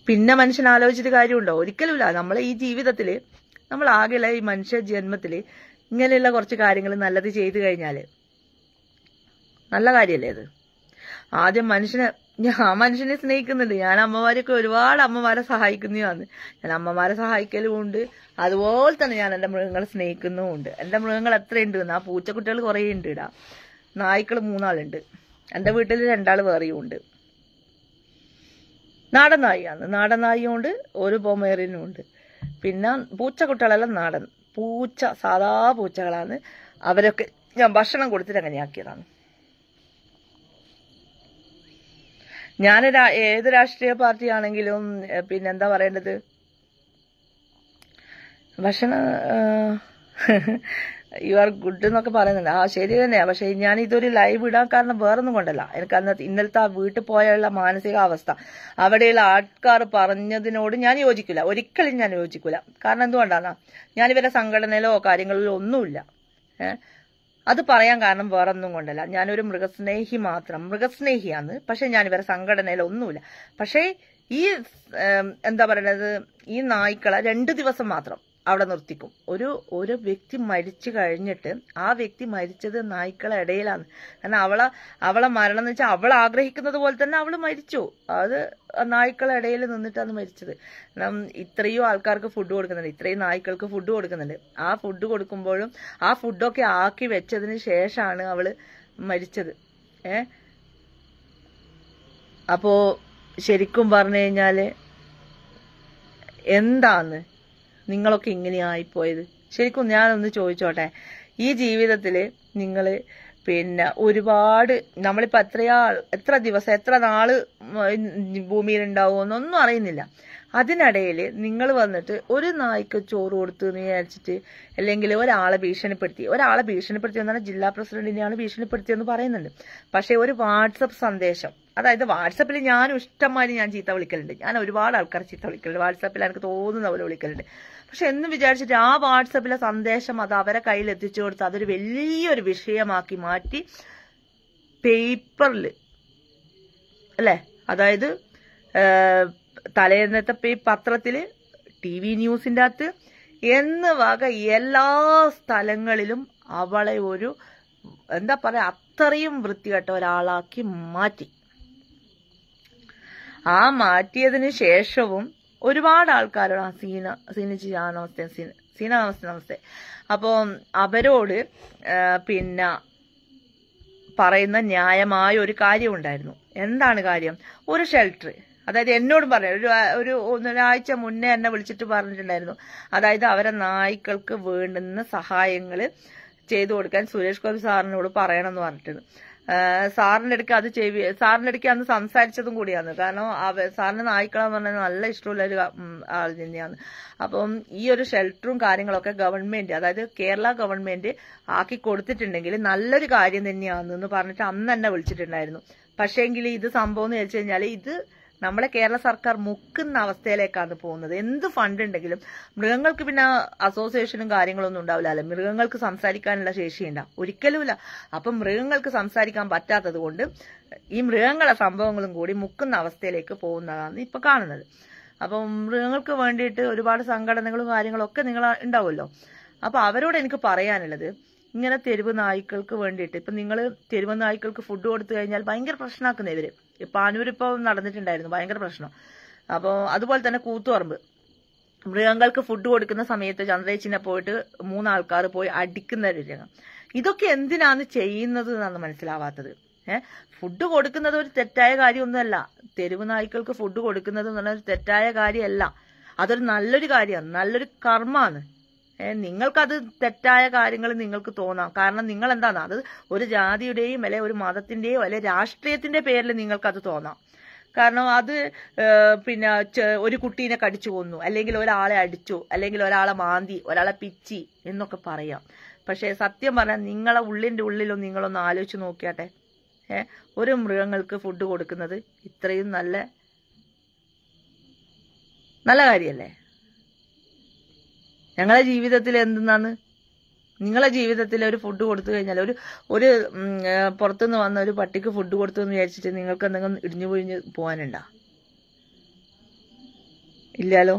പിന്നെ മനുഷ്യൻ ആലോചിച്ചിട്ട് കാര്യമുണ്ടോ ഒരിക്കലുമില്ല നമ്മളെ ഈ ജീവിതത്തിൽ നമ്മൾ ആകെയുള്ള ഈ മനുഷ്യ ജന്മത്തിൽ ഇങ്ങനെയുള്ള കുറച്ച് കാര്യങ്ങൾ നല്ലത് ചെയ്തു കഴിഞ്ഞാല് നല്ല കാര്യമല്ലേ അത് ആദ്യം മനുഷ്യനെ ഞാൻ മനുഷ്യനെ സ്നേഹിക്കുന്നുണ്ട് ഞാൻ അമ്മമാരെയൊക്കെ ഒരുപാട് അമ്മമാരെ സഹായിക്കുന്നതാണ് ഞാൻ അമ്മമാരെ സഹായിക്കലും ഉണ്ട് അതുപോലെ തന്നെ ഞാൻ എൻ്റെ മൃഗങ്ങളെ സ്നേഹിക്കുന്നുമുണ്ട് എൻ്റെ മൃഗങ്ങൾ എത്ര ഉണ്ട് ആ പൂച്ചക്കുട്ടികൾ കുറേ ഉണ്ട് ഇടാ നായ്ക്കൾ മൂന്നാളുണ്ട് എൻ്റെ വീട്ടിൽ രണ്ടാൾ വേറെയും ഉണ്ട് നാടൻ നായിയാണ് നാടൻ ഉണ്ട് ഒരു പൊമേറിയനും ഉണ്ട് പിന്നെ പൂച്ചക്കുട്ടികളെല്ലാം നാടൻ പൂച്ച സാധാ പൂച്ചകളാണ് അവരൊക്കെ ഞാൻ ഭക്ഷണം കൊടുത്തിട്ട് അങ്ങനെയാക്കിയതാണ് ഞാൻ ഏത് രാഷ്ട്രീയ പാർട്ടി ആണെങ്കിലും പിന്നെ എന്താ പറയേണ്ടത് ഭക്ഷണ യു ആർ ഗുഡ് എന്നൊക്കെ പറയുന്നുണ്ട് ആ ശരി തന്നെയാ പക്ഷെ ഞാൻ ഇതൊരു ലൈവ് ഇടാൻ കാരണം വേറൊന്നും കൊണ്ടല്ല എനിക്ക് അന്ന് ഇന്നലത്തെ ആ വീട്ടിൽ പോയുള്ള മാനസികാവസ്ഥ അവിടെയുള്ള ആൾക്കാർ പറഞ്ഞതിനോട് ഞാൻ യോജിക്കില്ല ഒരിക്കലും ഞാൻ യോജിക്കില്ല കാരണം എന്തുകൊണ്ടാണ് ഞാനിവരെ സംഘടനയിലോ കാര്യങ്ങളിലോ ഒന്നുമില്ല അത് പറയാൻ കാരണം വേറൊന്നും കൊണ്ടല്ല ഞാനൊരു മൃഗസ്നേഹി മാത്രം മൃഗസ്നേഹിയാണ് പക്ഷെ ഞാൻ ഇവരെ സംഘടനയിൽ ഒന്നുമില്ല പക്ഷേ ഈ എന്താ പറയണത് ഈ നായ്ക്കളെ രണ്ട് ദിവസം മാത്രം അവിടെ നിർത്തിക്കും ഒരു ഒരു വ്യക്തി മരിച്ചു കഴിഞ്ഞിട്ട് ആ വ്യക്തി മരിച്ചത് നായ്ക്കളെ ഇടയിലാണ് കാരണം അവളെ അവളെ മരണം എന്ന് വെച്ചാൽ അവൾ ആഗ്രഹിക്കുന്നത് പോലെ തന്നെ അവൾ മരിച്ചു അത് നായ്ക്കളെ ഇടയിൽ നിന്നിട്ടാണ് മരിച്ചത് ഇത്രയും ആൾക്കാർക്ക് ഫുഡ് കൊടുക്കുന്നുണ്ട് ഇത്രയും നായ്ക്കൾക്ക് ഫുഡ് കൊടുക്കുന്നുണ്ട് ആ ഫുഡ് കൊടുക്കുമ്പോഴും ആ ഫുഡൊക്കെ ആക്കി വെച്ചതിന് ശേഷമാണ് അവൾ മരിച്ചത് ഏ അപ്പോൾ ശരിക്കും പറഞ്ഞു കഴിഞ്ഞാൽ എന്താണ് നിങ്ങളൊക്കെ ഇങ്ങനെയായിപ്പോയത് ശരിക്കും ഞാനൊന്ന് ചോദിച്ചോട്ടെ ഈ ജീവിതത്തിൽ നിങ്ങൾ പിന്നെ ഒരുപാട് നമ്മളിപ്പോൾ എത്രയാ എത്ര ദിവസം എത്ര നാള് ഭൂമിയിൽ ഉണ്ടാവുമെന്നൊന്നും അറിയുന്നില്ല അതിനിടയിൽ നിങ്ങൾ വന്നിട്ട് ഒരു നായ്ക്ക് ചോറ് കൊടുത്തു എന്ന് വിചാരിച്ചിട്ട് അല്ലെങ്കിൽ ഒരാളെ ഭീഷണിപ്പെടുത്തി ഒരാളെ ഭീഷണിപ്പെടുത്തി എന്ന് പറഞ്ഞാൽ ജില്ലാ പ്രസിഡന്റിനെയാണ് ഭീഷണിപ്പെടുത്തിയെന്ന് പറയുന്നുണ്ട് പക്ഷേ ഒരു വാട്സപ്പ് സന്ദേശം അതായത് വാട്സപ്പിൽ ഞാനും ഇഷ്ടമായി ഞാൻ ചീത്ത വിളിക്കലുണ്ട് ഞാൻ ഒരുപാട് ആൾക്കാർ ചീത്ത വിളിക്കലുണ്ട് വാട്സപ്പിൽ എനിക്ക് തോന്നുന്ന പോലെ വിളിക്കലുണ്ട് പക്ഷെ എന്ന് വിചാരിച്ചിട്ട് ആ വാട്സപ്പിലെ സന്ദേശം അത് അവരെ കയ്യിൽ എത്തിച്ചു കൊടുത്ത് അതൊരു വലിയൊരു വിഷയമാക്കി മാറ്റി പേപ്പറിൽ അല്ലേ അതായത് തലേന്നത്തെ പേ പത്രത്തില് ടി വി ന്യൂസിൻ്റെ അകത്ത് എന്ന് വക എല്ലാ സ്ഥലങ്ങളിലും അവളെ ഒരു എന്താ പറയാ അത്രയും വൃത്തികെട്ട ഒരാളാക്കി മാറ്റി ആ മാറ്റിയതിന് ശേഷവും ഒരുപാട് ആൾക്കാരോട് ആ സീന സീന ചേച്ചി നമസ്തേ സീന സീന നമസ്തേ നമസ്തേ അപ്പോൾ അവരോട് പിന്നെ പറയുന്ന ന്യായമായ ഒരു കാര്യം ഉണ്ടായിരുന്നു എന്താണ് കാര്യം ഒരു ഷെൽട്ടർ അതായത് എന്നോട് പറഞ്ഞു ഒരു ഒരു ഒരാഴ്ച മുന്നേ എന്നെ വിളിച്ചിട്ട് പറഞ്ഞിട്ടുണ്ടായിരുന്നു അതായത് അവരെ നായ്ക്കൾക്ക് വേണ്ടുന്ന സഹായങ്ങൾ ചെയ്തു കൊടുക്കാൻ സുരേഷ് ഗോപി സാറിനോട് പറയണം എന്ന് പറഞ്ഞിട്ടുണ്ട് സാറിൻ്റെ അടുക്ക അത് ചെവി സാറിൻ്റെ അടുക്ക അന്ന് സംസാരിച്ചതും കൂടിയാണ് കാരണം സാറിന് നായ്ക്കളെന്ന് പറഞ്ഞാൽ നല്ല ഇഷ്ടമുള്ള ഒരു ആൾ തന്നെയാണ് അപ്പം ഈ ഒരു ഷെൽട്ടറും കാര്യങ്ങളൊക്കെ ഗവൺമെന്റ് അതായത് കേരള ഗവൺമെന്റ് ആക്കി കൊടുത്തിട്ടുണ്ടെങ്കിൽ നല്ലൊരു കാര്യം തന്നെയാണെന്ന് പറഞ്ഞിട്ട് അന്ന് തന്നെ വിളിച്ചിട്ടുണ്ടായിരുന്നു പക്ഷേങ്കിൽ ഇത് സംഭവം എന്ന് വെച്ച് കഴിഞ്ഞാൽ ഇത് നമ്മളെ കേരള സർക്കാർ മുക്കുന്ന അവസ്ഥയിലേക്കാണ് പോകുന്നത് എന്ത് ഫണ്ട് ഉണ്ടെങ്കിലും മൃഗങ്ങൾക്ക് പിന്നെ അസോസിയേഷനും കാര്യങ്ങളൊന്നും അല്ലെ മൃഗങ്ങൾക്ക് സംസാരിക്കാനുള്ള ശേഷിയുണ്ടാവും ഒരിക്കലുമില്ല അപ്പൊ മൃഗങ്ങൾക്ക് സംസാരിക്കാൻ പറ്റാത്തത് കൊണ്ട് ഈ മൃഗങ്ങളെ സംഭവങ്ങളും കൂടി മുക്കുന്ന അവസ്ഥയിലേക്ക് പോകുന്നതാണ് ഇപ്പൊ കാണുന്നത് അപ്പൊ മൃഗങ്ങൾക്ക് വേണ്ടിയിട്ട് ഒരുപാട് സംഘടനകളും ഒക്കെ നിങ്ങൾ ഉണ്ടാവുമല്ലോ അപ്പൊ അവരോട് എനിക്ക് പറയാനുള്ളത് ഇങ്ങനെ തെരുവ് നായ്ക്കൾക്ക് വേണ്ടിയിട്ട് ഇപ്പൊ നിങ്ങൾ തെരുവ് നായ്ക്കൾക്ക് ഫുഡ് കൊടുത്തു കഴിഞ്ഞാൽ ഭയങ്കര പ്രശ്നമാക്കുന്ന ഇവർ പാനൂരിപ്പോൾ നടന്നിട്ടുണ്ടായിരുന്നു ഭയങ്കര പ്രശ്നം അപ്പോൾ അതുപോലെ തന്നെ കൂത്തുപറമ്പ് മൃഗങ്ങൾക്ക് ഫുഡ് കൊടുക്കുന്ന സമയത്ത് ചന്ദ്രേച്ചിനെ പോയിട്ട് മൂന്നാൾക്കാർ പോയി അടിക്കുന്ന രംഗം ഇതൊക്കെ എന്തിനാണ് ചെയ്യുന്നത് എന്നാണ് മനസ്സിലാവാത്തത് ഏഹ് ഫുഡ് കൊടുക്കുന്നത് ഒരു തെറ്റായ കാര്യമൊന്നുമല്ല തെരുവ് നായ്ക്കൾക്ക് ഫുഡ് കൊടുക്കുന്നത് എന്ന് പറഞ്ഞാൽ തെറ്റായ കാര്യമല്ല അതൊരു നല്ലൊരു കാര്യമാണ് നല്ലൊരു കർമ്മമാണ് നിങ്ങൾക്കത് തെറ്റായ കാര്യങ്ങൾ നിങ്ങൾക്ക് തോന്നാം കാരണം നിങ്ങൾ എന്താണ് അത് ഒരു ജാതിയുടെയും അല്ലെ ഒരു മതത്തിന്റെയോ അല്ലെ രാഷ്ട്രീയത്തിന്റെ പേരിൽ നിങ്ങൾക്കത് തോന്നാം കാരണം അത് പിന്നെ ഒരു കുട്ടീനെ കടിച്ചു കൊന്നു അല്ലെങ്കിൽ ഒരാളെ അടിച്ചു അല്ലെങ്കിൽ ഒരാളെ മാന്തി ഒരാളെ പിച്ചി എന്നൊക്കെ പറയാം പക്ഷേ സത്യം പറഞ്ഞാൽ നിങ്ങളെ ഉള്ളിന്റെ ഉള്ളിലും നിങ്ങളൊന്ന് ആലോചിച്ച് നോക്കിയാട്ടെ ഏഹ് ഒരു മൃഗങ്ങൾക്ക് ഫുഡ് കൊടുക്കുന്നത് ഇത്രയും നല്ല നല്ല കാര്യല്ലേ ഞങ്ങളെ ജീവിതത്തിൽ എന്തെന്നാണ് നിങ്ങളെ ജീവിതത്തിൽ ഒരു ഫുഡ് കൊടുത്തു കഴിഞ്ഞാൽ ഒരു ഒരു പുറത്തുനിന്ന് വന്ന ഒരു പട്ടിക്ക് ഫുഡ് കൊടുത്തു എന്ന് വിചാരിച്ചിട്ട് നിങ്ങൾക്ക് എന്തെങ്കിലും ഇടിഞ്ഞു പൊഴിഞ്ഞ് പോകാനുണ്ടോ ഇല്ലാലോ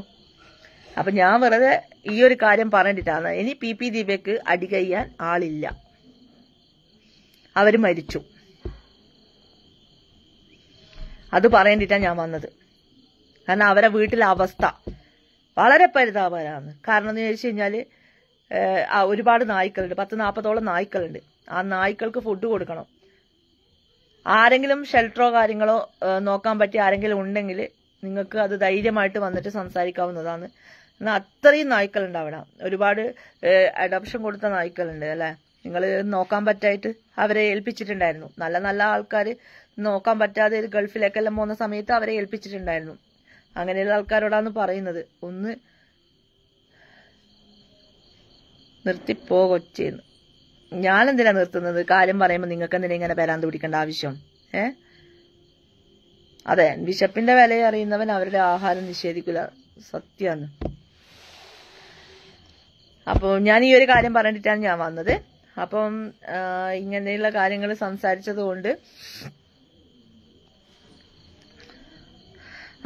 അപ്പൊ ഞാൻ വെറുതെ ഈ ഒരു കാര്യം പറഞ്ഞിട്ടാണ് ഇനി പി പി ദീപയ്ക്ക് അടി കയ്യാൻ ആളില്ല അവർ മരിച്ചു അത് പറയേണ്ടിട്ടാണ് ഞാൻ വന്നത് കാരണം അവരെ വീട്ടിലെ അവസ്ഥ വളരെ പരിതാപകരമാണ് കാരണം എന്ന് ചോദിച്ചു കഴിഞ്ഞാൽ ഒരുപാട് നായ്ക്കളുണ്ട് പത്ത് നാൽപ്പതോളം നായ്ക്കളുണ്ട് ആ നായ്ക്കൾക്ക് ഫുഡ് കൊടുക്കണം ആരെങ്കിലും ഷെൽട്ടറോ കാര്യങ്ങളോ നോക്കാൻ പറ്റിയ ആരെങ്കിലും ഉണ്ടെങ്കിൽ നിങ്ങൾക്ക് അത് ധൈര്യമായിട്ട് വന്നിട്ട് സംസാരിക്കാവുന്നതാണ് എന്നാൽ അത്രയും നായ്ക്കളുണ്ട് അവിടെ ഒരുപാട് അഡോപ്ഷൻ കൊടുത്ത നായ്ക്കളുണ്ട് അല്ലേ നിങ്ങൾ നോക്കാൻ പറ്റായിട്ട് അവരെ ഏൽപ്പിച്ചിട്ടുണ്ടായിരുന്നു നല്ല നല്ല ആൾക്കാർ നോക്കാൻ പറ്റാതെ ഗൾഫിലേക്കെല്ലാം പോകുന്ന സമയത്ത് അവരെ ഏൽപ്പിച്ചിട്ടുണ്ടായിരുന്നു അങ്ങനെയുള്ള ആൾക്കാരോടാന്ന് പറയുന്നത് ഒന്ന് നിർത്തിപ്പോ ഞാൻ എന്തിനാ നിർത്തുന്നത് കാര്യം പറയുമ്പോൾ നിങ്ങൾക്ക് എന്തിനാ ഇങ്ങനെ പേരാന്ത് പിടിക്കേണ്ട ആവശ്യം ഏ അതെ ബിഷപ്പിന്റെ വില അറിയുന്നവൻ അവരുടെ ആഹാരം നിഷേധിക്കില്ല സത്യാന്ന് അപ്പോൾ ഞാൻ ഈ ഒരു കാര്യം പറഞ്ഞിട്ടാണ് ഞാൻ വന്നത് അപ്പം ഇങ്ങനെയുള്ള കാര്യങ്ങൾ സംസാരിച്ചത് കൊണ്ട്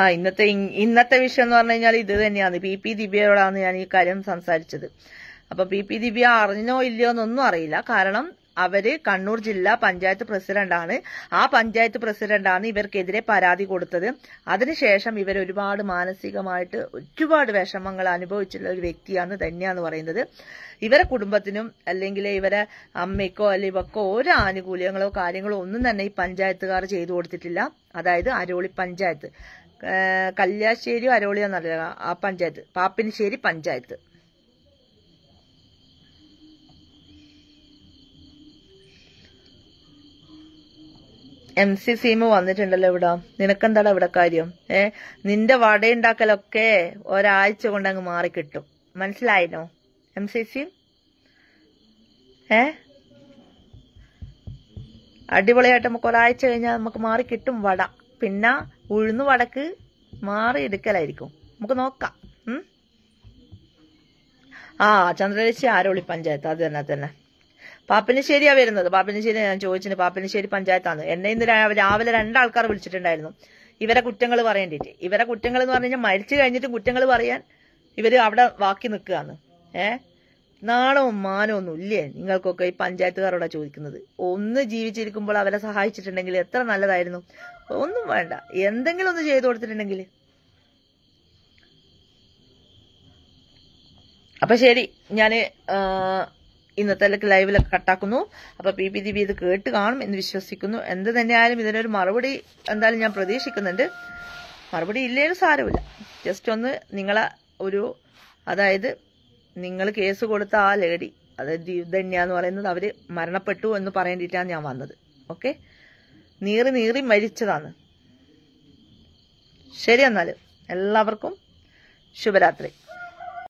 ആ ഇന്നത്തെ ഇന്നത്തെ വിഷയം എന്ന് പറഞ്ഞു കഴിഞ്ഞാൽ ഇത് തന്നെയാണ് പി പി ദിവ്യയോടാണ് ഞാൻ ഈ കാര്യം സംസാരിച്ചത് അപ്പൊ പി പി ദിവ്യ അറിഞ്ഞോ ഇല്ലയോ എന്നൊന്നും അറിയില്ല കാരണം അവര് കണ്ണൂർ ജില്ലാ പഞ്ചായത്ത് പ്രസിഡന്റാണ് ആ പഞ്ചായത്ത് പ്രസിഡന്റാണ് ഇവർക്കെതിരെ പരാതി കൊടുത്തത് അതിനുശേഷം ഇവർ ഒരുപാട് മാനസികമായിട്ട് ഒരുപാട് വിഷമങ്ങൾ അനുഭവിച്ചുള്ള ഒരു വ്യക്തിയാണ് തന്നെയാന്ന് പറയുന്നത് ഇവരെ കുടുംബത്തിനും അല്ലെങ്കിൽ ഇവരെ അമ്മയ്ക്കോ അല്ലെ ഇവക്കോ ഒരു ആനുകൂല്യങ്ങളോ കാര്യങ്ങളോ ഒന്നും തന്നെ ഈ പഞ്ചായത്തുകാർ ചെയ്തു കൊടുത്തിട്ടില്ല അതായത് അരോളി പഞ്ചായത്ത് കല്യാശ്ശേരി അരോളി എന്നറിയ ആ പഞ്ചായത്ത് പാപ്പിനിശ്ശേരി പഞ്ചായത്ത് എം സി സീമ വന്നിട്ടുണ്ടല്ലോ ഇവിടെ നിനക്കെന്താടാ ഇവിടെ കാര്യം ഏ നിന്റെ വടയുണ്ടാക്കലൊക്കെ ഒരാഴ്ച കൊണ്ട് അങ്ങ് മാറിക്കിട്ടും മനസ്സിലായിനോ എം സി സീം ഏ അടിപൊളിയായിട്ട് നമുക്ക് ഒരാഴ്ച കഴിഞ്ഞാൽ നമുക്ക് മാറിക്കിട്ടും വട പിന്നെ ഉഴുന്ന് വടക്ക് മാറിയെടുക്കലായിരിക്കും നമുക്ക് നോക്കാം ആ ചന്ദ്രലക്ഷി ആരോളി പഞ്ചായത്ത് അത് തന്നെ തന്നെ പാപ്പിനിശ്ശേരിയാ വരുന്നത് പാപ്പിനിശ്ശേരി ഞാൻ ചോദിച്ചിട്ട് പാപ്പിനിശ്ശേരി പഞ്ചായത്താണ് എന്നെ ഇന്ന് രാവിലെ രണ്ടാൾക്കാർ വിളിച്ചിട്ടുണ്ടായിരുന്നു ഇവരെ കുറ്റങ്ങൾ പറയേണ്ടിട്ട് ഇവരെ കുറ്റങ്ങൾ എന്ന് പറഞ്ഞു കഴിഞ്ഞാൽ മരിച്ചു കഴിഞ്ഞിട്ട് കുറ്റങ്ങൾ പറയാൻ ഇവർ അവിടെ വാക്കി നിൽക്കുകയാണ് ഏ നാണവും മാനവും ഒന്നും ഇല്ലേ നിങ്ങൾക്കൊക്കെ ഈ പഞ്ചായത്തുകാരോടാ ചോദിക്കുന്നത് ഒന്ന് ജീവിച്ചിരിക്കുമ്പോൾ അവരെ സഹായിച്ചിട്ടുണ്ടെങ്കിൽ എത്ര നല്ലതായിരുന്നു ഒന്നും വേണ്ട എന്തെങ്കിലും ഒന്ന് ചെയ്തു കൊടുത്തിട്ടുണ്ടെങ്കിൽ അപ്പൊ ശരി ഞാൻ ഇന്നത്തെ ലൈവിലൊക്കെ കട്ടാക്കുന്നു അപ്പൊ പി പി ദിബി ഇത് കേട്ട് കാണും എന്ന് വിശ്വസിക്കുന്നു എന്ത് തന്നെയായാലും ഇതിനൊരു മറുപടി എന്തായാലും ഞാൻ പ്രതീക്ഷിക്കുന്നുണ്ട് മറുപടി ഇല്ലേലും സാരമില്ല ജസ്റ്റ് ഒന്ന് നിങ്ങളെ ഒരു അതായത് നിങ്ങൾ കേസ് കൊടുത്ത ആ ലേഡി അതായത് ധന്യ എന്ന് പറയുന്നത് അവര് മരണപ്പെട്ടു എന്ന് പറയേണ്ടിയിട്ടാണ് ഞാൻ വന്നത് ഓക്കെ നീറി നീറി മരിച്ചതാണ് ശരി എന്നാൽ എല്ലാവർക്കും ശുഭരാത്രി